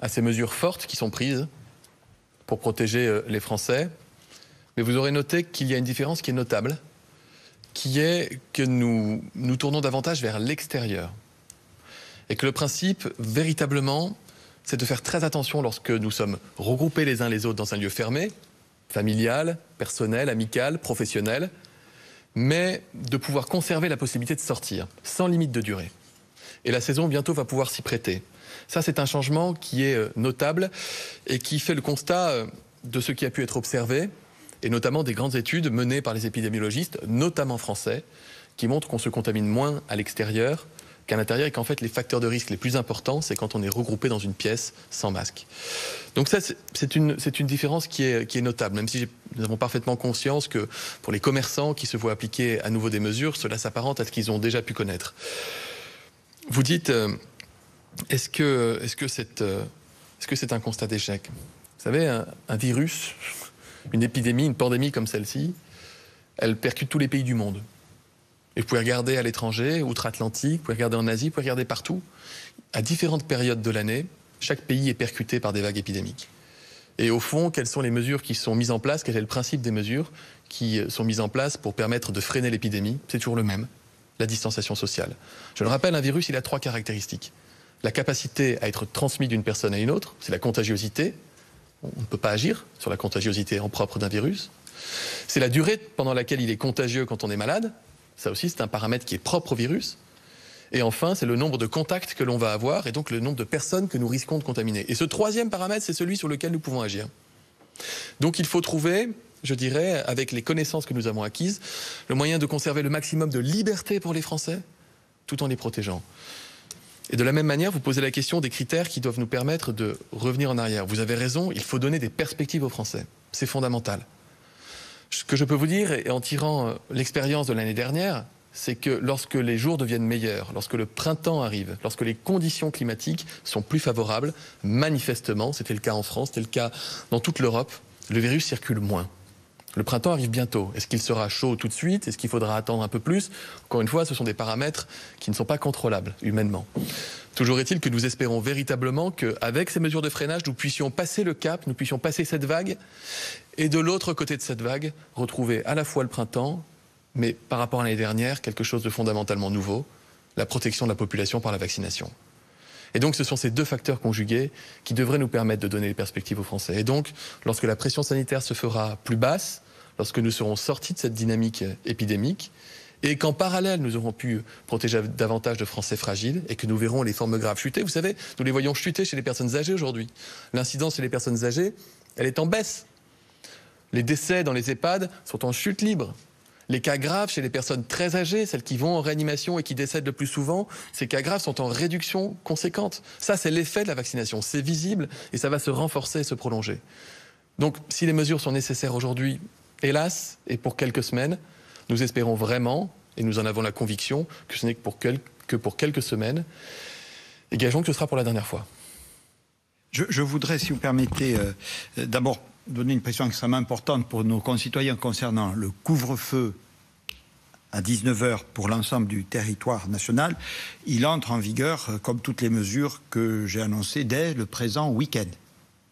à ces mesures fortes qui sont prises pour protéger les Français, mais vous aurez noté qu'il y a une différence qui est notable qui est que nous nous tournons davantage vers l'extérieur. Et que le principe, véritablement, c'est de faire très attention lorsque nous sommes regroupés les uns les autres dans un lieu fermé, familial, personnel, amical, professionnel, mais de pouvoir conserver la possibilité de sortir, sans limite de durée. Et la saison bientôt va pouvoir s'y prêter. Ça, c'est un changement qui est euh, notable et qui fait le constat euh, de ce qui a pu être observé et notamment des grandes études menées par les épidémiologistes, notamment français, qui montrent qu'on se contamine moins à l'extérieur qu'à l'intérieur et qu'en fait les facteurs de risque les plus importants, c'est quand on est regroupé dans une pièce sans masque. Donc ça, c'est une, une, différence qui est, qui est, notable, même si nous avons parfaitement conscience que pour les commerçants qui se voient appliquer à nouveau des mesures, cela s'apparente à ce qu'ils ont déjà pu connaître. Vous dites, euh, est-ce que c'est -ce euh, est -ce c'est un constat d'échec Vous savez, un virus, une épidémie, une pandémie comme celle-ci, elle percute tous les pays du monde. Et vous pouvez regarder à l'étranger, outre-Atlantique, vous pouvez regarder en Asie, vous pouvez regarder partout. À différentes périodes de l'année, chaque pays est percuté par des vagues épidémiques. Et au fond, quelles sont les mesures qui sont mises en place Quel est le principe des mesures qui sont mises en place pour permettre de freiner l'épidémie C'est toujours le même, la distanciation sociale. Je le rappelle, un virus, il a trois caractéristiques. La capacité à être transmis d'une personne à une autre, c'est la contagiosité, on ne peut pas agir sur la contagiosité en propre d'un virus. C'est la durée pendant laquelle il est contagieux quand on est malade. Ça aussi, c'est un paramètre qui est propre au virus. Et enfin, c'est le nombre de contacts que l'on va avoir et donc le nombre de personnes que nous risquons de contaminer. Et ce troisième paramètre, c'est celui sur lequel nous pouvons agir. Donc il faut trouver, je dirais, avec les connaissances que nous avons acquises, le moyen de conserver le maximum de liberté pour les Français tout en les protégeant. Et de la même manière, vous posez la question des critères qui doivent nous permettre de revenir en arrière. Vous avez raison, il faut donner des perspectives aux Français. C'est fondamental. Ce que je peux vous dire, en tirant euh, l'expérience de l'année dernière, c'est que lorsque les jours deviennent meilleurs, lorsque le printemps arrive, lorsque les conditions climatiques sont plus favorables, manifestement, c'était le cas en France, c'était le cas dans toute l'Europe, le virus circule moins. Le printemps arrive bientôt. Est-ce qu'il sera chaud tout de suite Est-ce qu'il faudra attendre un peu plus Encore une fois, ce sont des paramètres qui ne sont pas contrôlables humainement. Toujours est-il que nous espérons véritablement qu'avec ces mesures de freinage, nous puissions passer le cap, nous puissions passer cette vague, et de l'autre côté de cette vague, retrouver à la fois le printemps, mais par rapport à l'année dernière, quelque chose de fondamentalement nouveau, la protection de la population par la vaccination. Et donc, ce sont ces deux facteurs conjugués qui devraient nous permettre de donner des perspectives aux Français. Et donc, lorsque la pression sanitaire se fera plus basse, lorsque nous serons sortis de cette dynamique épidémique, et qu'en parallèle, nous aurons pu protéger davantage de Français fragiles et que nous verrons les formes graves chuter. Vous savez, nous les voyons chuter chez les personnes âgées aujourd'hui. L'incidence chez les personnes âgées, elle est en baisse. Les décès dans les EHPAD sont en chute libre. Les cas graves chez les personnes très âgées, celles qui vont en réanimation et qui décèdent le plus souvent, ces cas graves sont en réduction conséquente. Ça, c'est l'effet de la vaccination. C'est visible et ça va se renforcer et se prolonger. Donc, si les mesures sont nécessaires aujourd'hui, hélas, et pour quelques semaines, nous espérons vraiment, et nous en avons la conviction, que ce n'est que pour, quelques semaines, et gageons que ce sera pour la dernière fois. Je, voudrais, si vous permettez, euh, euh, d'abord donner une pression extrêmement importante pour nos concitoyens concernant le couvre-feu à 19h pour l'ensemble du territoire national. Il entre en vigueur, euh, comme toutes les mesures que j'ai annoncées, dès le présent week-end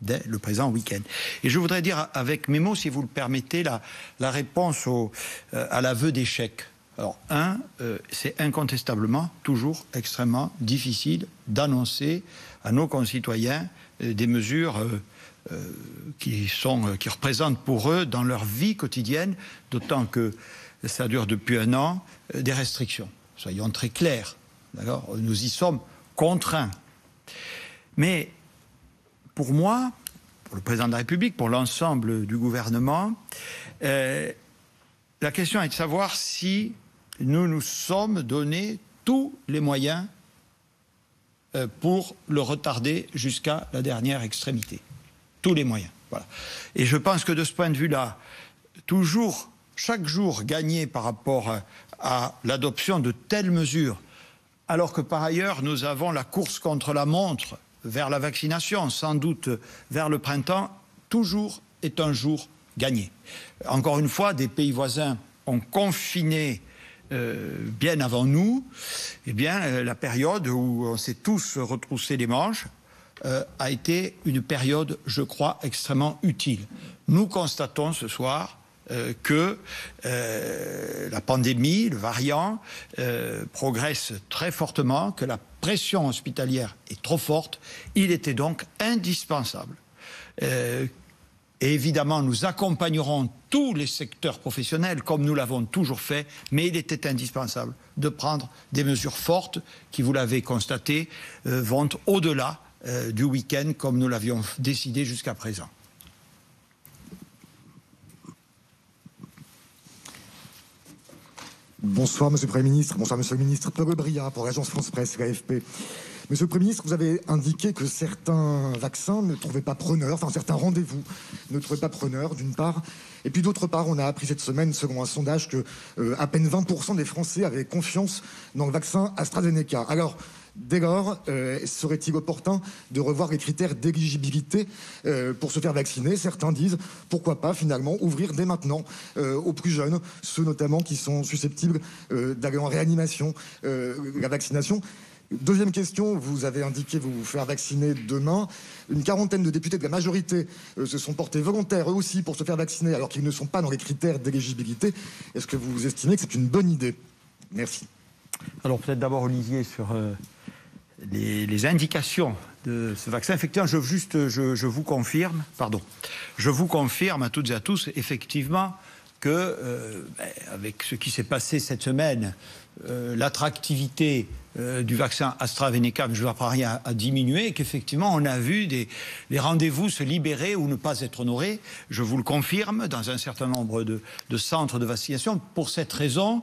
dès le présent week-end. Et je voudrais dire avec mes mots, si vous le permettez, la, la réponse au, euh, à l'aveu d'échec. Alors, un, euh, c'est incontestablement toujours extrêmement difficile d'annoncer à nos concitoyens euh, des mesures qui, sont, qui représentent pour eux, dans leur vie quotidienne, d'autant que ça dure depuis un an, des restrictions. Soyons très clairs. Nous y sommes contraints. Mais pour moi, pour le président de la République, pour l'ensemble du gouvernement, euh, la question est de savoir si nous nous sommes donné tous les moyens euh, pour le retarder jusqu'à la dernière extrémité. Tous les moyens. Et je pense que de ce point de vue-là, toujours, chaque jour gagné par rapport euh, à l'adoption de telles mesures, alors que par ailleurs nous avons la course contre la montre vers la vaccination, sans doute vers le printemps, toujours est un jour gagné. Encore une fois, des pays voisins ont confiné euh, bien avant nous, eh bien, euh, la période où on s'est tous retroussé les manches euh, a été une période, je crois, extrêmement utile. Nous constatons ce soir que la pandémie, le variant, progresse très fortement, que la pression hospitalière est trop forte, il était donc indispensable. Euh, et évidemment, nous accompagnerons tous les secteurs professionnels, comme nous l'avons toujours fait, mais il était indispensable de prendre des mesures fortes qui, vous l'avez constaté, euh, vont au-delà euh, du week-end, comme nous l'avions décidé jusqu'à présent. Bonsoir, Monsieur le Premier ministre. Bonsoir, Monsieur le ministre. Paul Bria pour l'Agence France-Presse, l'AFP. Monsieur le Premier ministre, vous avez indiqué que certains vaccins ne trouvaient pas preneur, enfin certains rendez-vous ne trouvaient pas preneur, d'une part. Et puis d'autre part, on a appris cette semaine, selon un sondage, que euh, à peine 20% des Français avaient confiance dans le vaccin AstraZeneca. Alors, Dès lors, euh, serait-il opportun de revoir les critères d'éligibilité euh, pour se faire vacciner Certains disent pourquoi pas finalement ouvrir dès maintenant euh, aux plus jeunes, ceux notamment qui sont susceptibles d'aller en réanimation, la vaccination. Deuxième question, vous avez indiqué vous faire vacciner demain. Une quarantaine de députés de la majorité se sont portés volontaires eux aussi pour se faire vacciner alors qu'ils ne sont pas dans les critères d'éligibilité. Est-ce que vous estimez que c'est une bonne idée Merci. Alors peut-être d'abord Olivier sur les, indications de ce vaccin. Effectivement, je, juste, je, vous confirme, pardon, je vous confirme à toutes et à tous, effectivement, que euh, ben, avec ce qui s'est passé cette semaine euh, l'attractivité euh, du vaccin AstraZeneca, je ne vous pas rien à diminuer, et qu'effectivement, on a vu des, rendez-vous se libérer ou ne pas être honorés, je vous le confirme, dans un certain nombre de, centres de vaccination. Pour cette raison,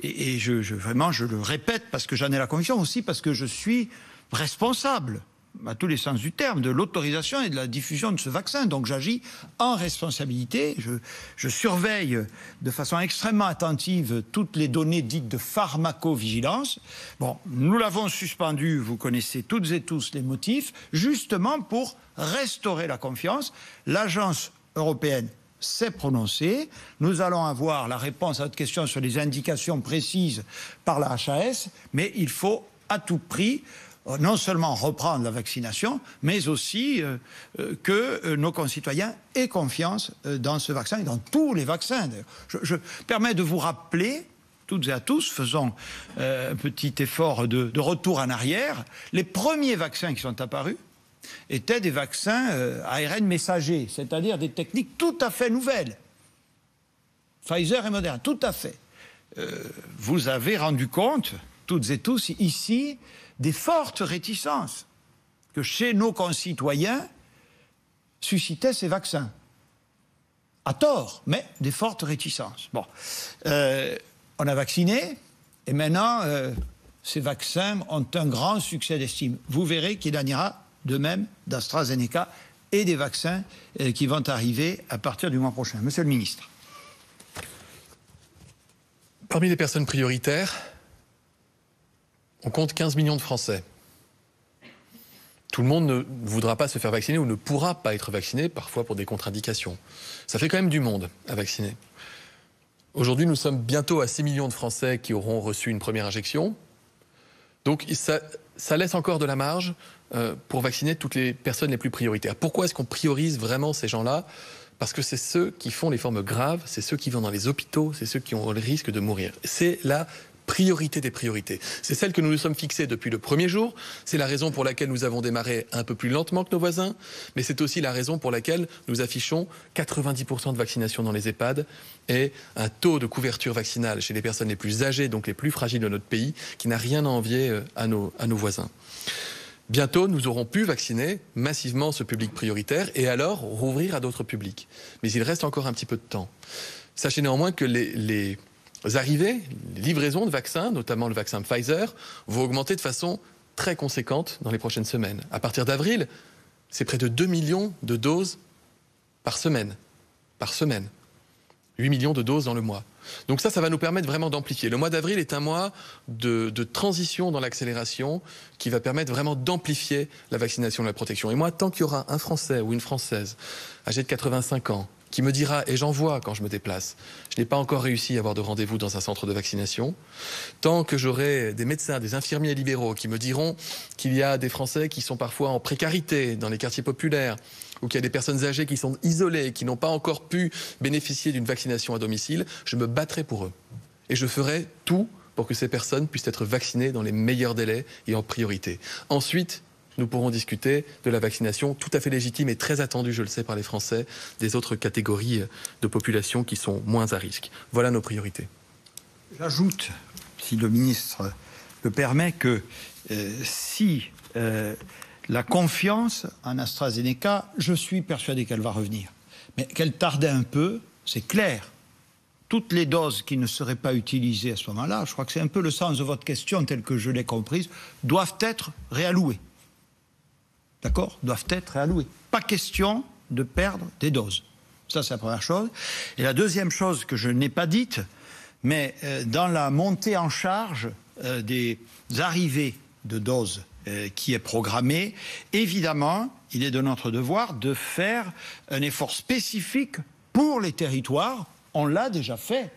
et, je, vraiment, je le répète parce que j'en ai la conviction, aussi parce que je suis responsable à tous les sens du terme, de l'autorisation et de la diffusion de ce vaccin. Donc j'agis en responsabilité, je, surveille de façon extrêmement attentive toutes les données dites de pharmacovigilance. Bon, nous l'avons suspendu, vous connaissez toutes et tous les motifs, justement pour restaurer la confiance. L'agence européenne s'est prononcée. Nous allons avoir la réponse à votre question sur les indications précises par la HAS, mais il faut à tout prix euh, non seulement reprendre la vaccination, mais aussi euh, euh, que nos concitoyens aient confiance dans ce vaccin et dans tous les vaccins. Je, permets de vous rappeler toutes et à tous, faisons un petit effort de, retour en arrière, les premiers vaccins qui sont apparus étaient des vaccins ARN messagers, c'est-à-dire des techniques tout à fait nouvelles. Pfizer et Moderna, tout à fait. vous avez rendu compte, toutes et tous, ici, des fortes réticences que chez nos concitoyens suscitaient ces vaccins. À tort, mais des fortes réticences. Bon. Euh, on a vacciné, et maintenant, euh, ces vaccins ont un grand succès d'estime. Vous verrez qu'il en ira de même d'AstraZeneca et des vaccins euh, qui vont arriver à partir du mois prochain. Monsieur le ministre. Parmi les personnes prioritaires, on compte 15 millions de Français. Tout le monde ne voudra pas se faire vacciner ou ne pourra pas être vacciné, parfois pour des contre-indications. Ça fait quand même du monde à vacciner. Aujourd'hui, nous sommes bientôt à 6 millions de Français qui auront reçu une première injection. Donc ça, laisse encore de la marge euh, pour vacciner toutes les personnes les plus prioritaires. Pourquoi est-ce qu'on priorise vraiment ces gens-là Parce que c'est ceux qui font les formes graves, c'est ceux qui vont dans les hôpitaux, c'est ceux qui ont le risque de mourir. C'est la priorité des priorités. C'est celle que nous nous sommes fixée depuis le premier jour. C'est la raison pour laquelle nous avons démarré un peu plus lentement que nos voisins, mais c'est aussi la raison pour laquelle nous affichons 90% de vaccination dans les EHPAD et un taux de couverture vaccinale chez les personnes les plus âgées, donc les plus fragiles de notre pays, qui n'a rien à envier euh, à nos, à nos voisins. Bientôt, nous aurons pu vacciner massivement ce public prioritaire et alors rouvrir à d'autres publics. Mais il reste encore un petit peu de temps. Sachez néanmoins que les, les arrivées, les livraisons de vaccins, notamment le vaccin Pfizer, vont augmenter de façon très conséquente dans les prochaines semaines. À partir d'avril, c'est près de 2 millions de doses par semaine. Par semaine. 8 millions de doses dans le mois. Donc ça, ça va nous permettre vraiment d'amplifier. Le mois d'avril est un mois de, de transition dans l'accélération qui va permettre vraiment d'amplifier la vaccination et la protection. Et moi, tant qu'il y aura un Français ou une Française âgée de 85 ans, qui me dira, et j'en vois quand je me déplace, je n'ai pas encore réussi à avoir de rendez-vous dans un centre de vaccination, tant que j'aurai des médecins, des infirmiers libéraux qui me diront qu'il y a des Français qui sont parfois en précarité dans les quartiers populaires, ou qu'il y a des personnes âgées qui sont isolées, qui n'ont pas encore pu bénéficier d'une vaccination à domicile, je me battrai pour eux. Et je ferai tout pour que ces personnes puissent être vaccinées dans les meilleurs délais et en priorité. Ensuite, nous pourrons discuter de la vaccination tout à fait légitime et très attendue, je le sais, par les Français, des autres catégories de population qui sont moins à risque. Voilà nos priorités. J'ajoute, si le ministre le permet, que euh, si euh, la confiance en AstraZeneca, je suis persuadé qu'elle va revenir, mais qu'elle tardait un peu, c'est clair. Toutes les doses qui ne seraient pas utilisées à ce moment-là, je crois que c'est un peu le sens de votre question tel que je l'ai comprise, doivent être réallouées d'accord, doivent être alloués. Pas question de perdre des doses. Ça, c'est la première chose. Et la deuxième chose que je n'ai pas dite, mais euh, dans la montée en charge euh, des arrivées de doses euh, qui est programmée, évidemment, il est de notre devoir de faire un effort spécifique pour les territoires. On l'a déjà fait.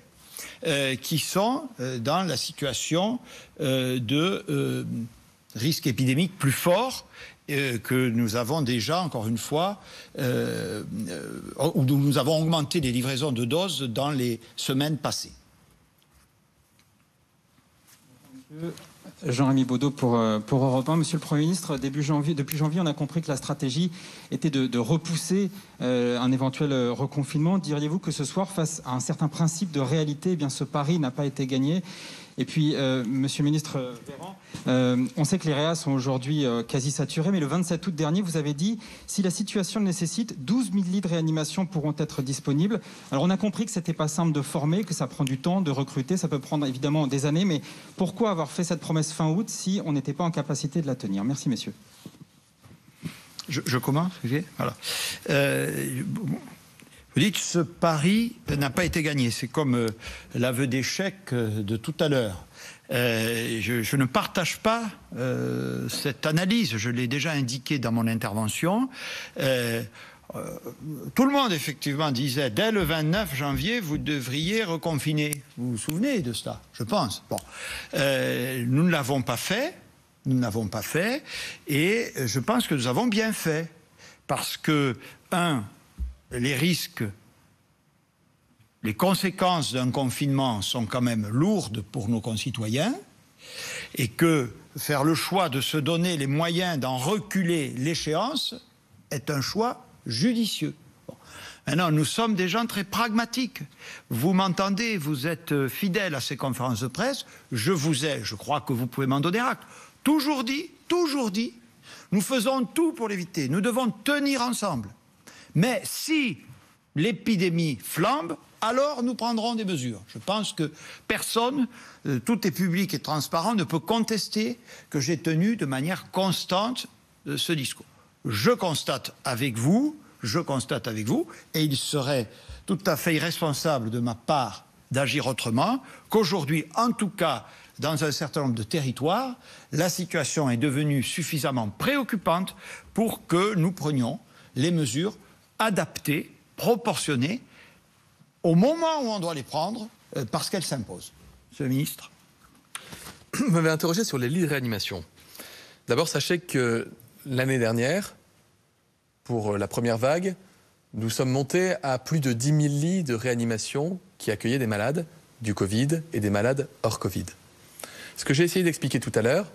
qui sont dans la situation de risque épidémique plus fort que nous avons déjà, encore une fois, euh, euh, où nous avons augmenté les livraisons de doses dans les semaines passées. Jean-Rémy Baudot pour, euh, Europe 1. Monsieur le Premier ministre, début janvier, depuis janvier, on a compris que la stratégie était de, repousser un éventuel reconfinement. Diriez-vous que ce soir, face à un certain principe de réalité, eh bien, ce pari n'a pas été gagné et puis, euh, Monsieur le ministre euh, Véran, euh, on sait que les réas e sont aujourd'hui quasi saturés, mais le 27 août dernier, vous avez dit, si la situation nécessite, 12 000 lits de réanimation pourront être disponibles. Alors, on a compris que c'était pas simple de former, que ça prend du temps de recruter, ça peut prendre évidemment des années, mais pourquoi avoir fait cette promesse fin août si on n'était pas en capacité de la tenir Merci, messieurs. Je, je commence, Voilà. Bon. Vous dites, ce pari n'a pas été gagné. C'est comme euh, l'aveu d'échec euh, de tout à l'heure. Euh, je, ne partage pas cette analyse. Je l'ai déjà indiqué dans mon intervention. tout le monde, effectivement, disait dès le 29 janvier, vous devriez reconfiner. Vous vous souvenez de cela, je pense. Bon. nous ne l'avons pas fait. Nous n'avons pas fait. Et je pense que nous avons bien fait. Parce que, un, les risques, les conséquences d'un confinement sont quand même lourdes pour nos concitoyens et que faire le choix de se donner les moyens d'en reculer l'échéance est un choix judicieux. Maintenant, nous sommes des gens très pragmatiques. Vous m'entendez, vous êtes euh, fidèle à ces conférences de presse. Je vous ai, je crois que vous pouvez m'en donner acte, toujours dit, toujours dit, nous faisons tout pour l'éviter. Nous devons tenir ensemble. Mais si l'épidémie flambe, alors nous prendrons des mesures. Je pense que personne, euh, tout est public et transparent, ne peut contester que j'ai tenu de manière constante euh, ce discours. Je constate avec vous, je constate avec vous, et il serait tout à fait irresponsable de ma part d'agir autrement, qu'aujourd'hui, en tout cas, dans un certain nombre de territoires, la situation est devenue suffisamment préoccupante pour que nous prenions les mesures adaptées, proportionnées, au moment où on doit les prendre, euh, parce qu'elles s'imposent. Monsieur le ministre Vous m'avez interrogé sur les lits de réanimation. D'abord, sachez que l'année dernière, pour euh, la première vague, nous sommes montés à plus de 10 000 lits de réanimation qui accueillaient des malades du Covid et des malades hors Covid. Ce que j'ai essayé d'expliquer tout à l'heure,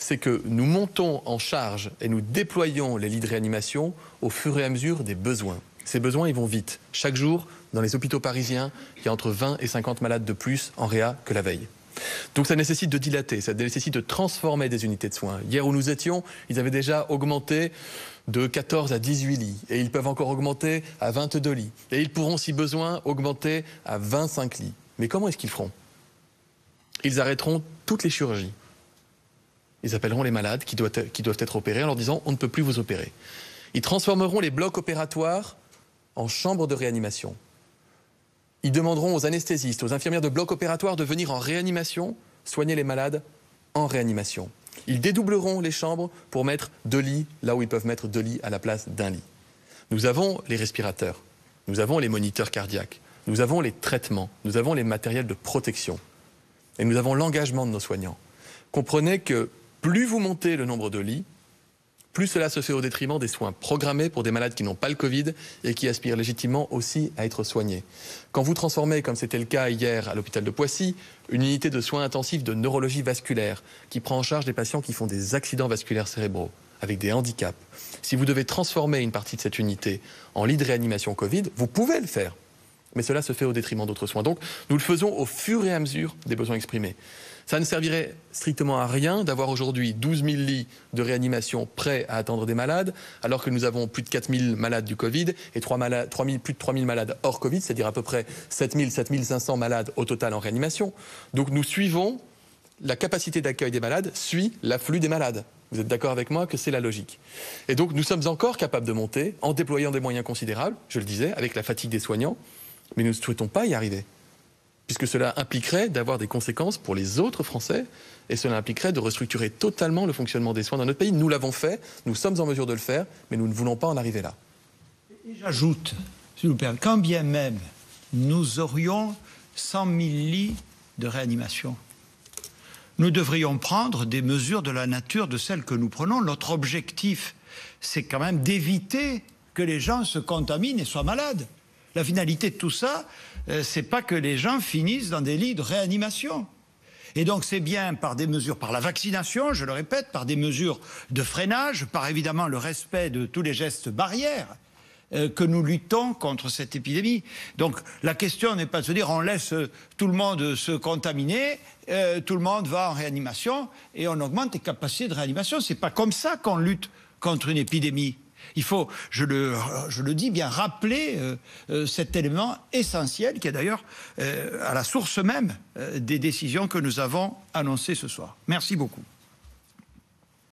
c'est que nous montons en charge et nous déployons les lits de réanimation au fur et à mesure des besoins. Ces besoins, ils vont vite. Chaque jour, dans les hôpitaux parisiens, il y a entre 20 et 50 malades de plus en réa que la veille. Donc ça nécessite de dilater, ça nécessite de transformer des unités de soins. Hier où nous étions, ils avaient déjà augmenté de 14 à 18 lits et ils peuvent encore augmenter à 22 lits. Et ils pourront, si besoin, augmenter à 25 lits. Mais comment est-ce qu'ils feront Ils arrêteront toutes les chirurgies. Ils appelleront les malades qui doivent, être opérés en leur disant on ne peut plus vous opérer. Ils transformeront les blocs opératoires en chambres de réanimation. Ils demanderont aux anesthésistes, aux infirmières de blocs opératoires de venir en réanimation, soigner les malades en réanimation. Ils dédoubleront les chambres pour mettre deux lits là où ils peuvent mettre deux lits à la place d'un lit. Nous avons les respirateurs, nous avons les moniteurs cardiaques, nous avons les traitements, nous avons les matériels de protection et nous avons l'engagement de nos soignants. Comprenez que plus vous montez le nombre de lits, plus cela se fait au détriment des soins programmés pour des malades qui n'ont pas le Covid et qui aspirent légitimement aussi à être soignés. Quand vous transformez, comme c'était le cas hier à l'hôpital de Poissy, une unité de soins intensifs de neurologie vasculaire qui prend en charge des patients qui font des accidents vasculaires cérébraux, avec des handicaps, si vous devez transformer une partie de cette unité en lit de réanimation Covid, vous pouvez le faire. Mais cela se fait au détriment d'autres soins. Donc, nous le faisons au fur et à mesure des besoins exprimés. Ça ne servirait strictement à rien d'avoir aujourd'hui 12 000 lits de réanimation prêts à attendre des malades, alors que nous avons plus de 4 000 malades du Covid et plus de 3 000 malades hors Covid, c'est-à-dire à peu près 7 000, 7 500 malades au total en réanimation. Donc nous suivons, la capacité d'accueil des malades suit l'afflux des malades. Vous êtes d'accord avec moi que c'est la logique. Et donc nous sommes encore capables de monter en déployant des moyens considérables, je le disais, avec la fatigue des soignants, mais nous ne souhaitons pas y arriver puisque cela impliquerait d'avoir des conséquences pour les autres Français et cela impliquerait de restructurer totalement le fonctionnement des soins dans notre pays. Nous l'avons fait, nous sommes en mesure de le faire, mais nous ne voulons pas en arriver là. J'ajoute, si vous permettez, quand bien même nous aurions 100 000 lits de réanimation, nous devrions prendre des mesures de la nature de celles que nous prenons. Notre objectif, c'est quand même d'éviter que les gens se contaminent et soient malades. La finalité de tout ça, euh, c'est pas que les gens finissent dans des lits de réanimation. Et donc c'est bien par des mesures, par la vaccination, je le répète, par des mesures de freinage, par évidemment le respect de tous les gestes barrières euh, que nous luttons contre cette épidémie. Donc la question n'est pas de se dire on laisse euh, tout le monde se contaminer, tout le monde va en réanimation et on augmente les capacités de réanimation. C'est pas comme ça qu'on lutte contre une épidémie. Il faut, je le, dis bien, rappeler euh, euh, cet élément essentiel qui est d'ailleurs euh, à la source même des décisions que nous avons annoncées ce soir. Merci beaucoup.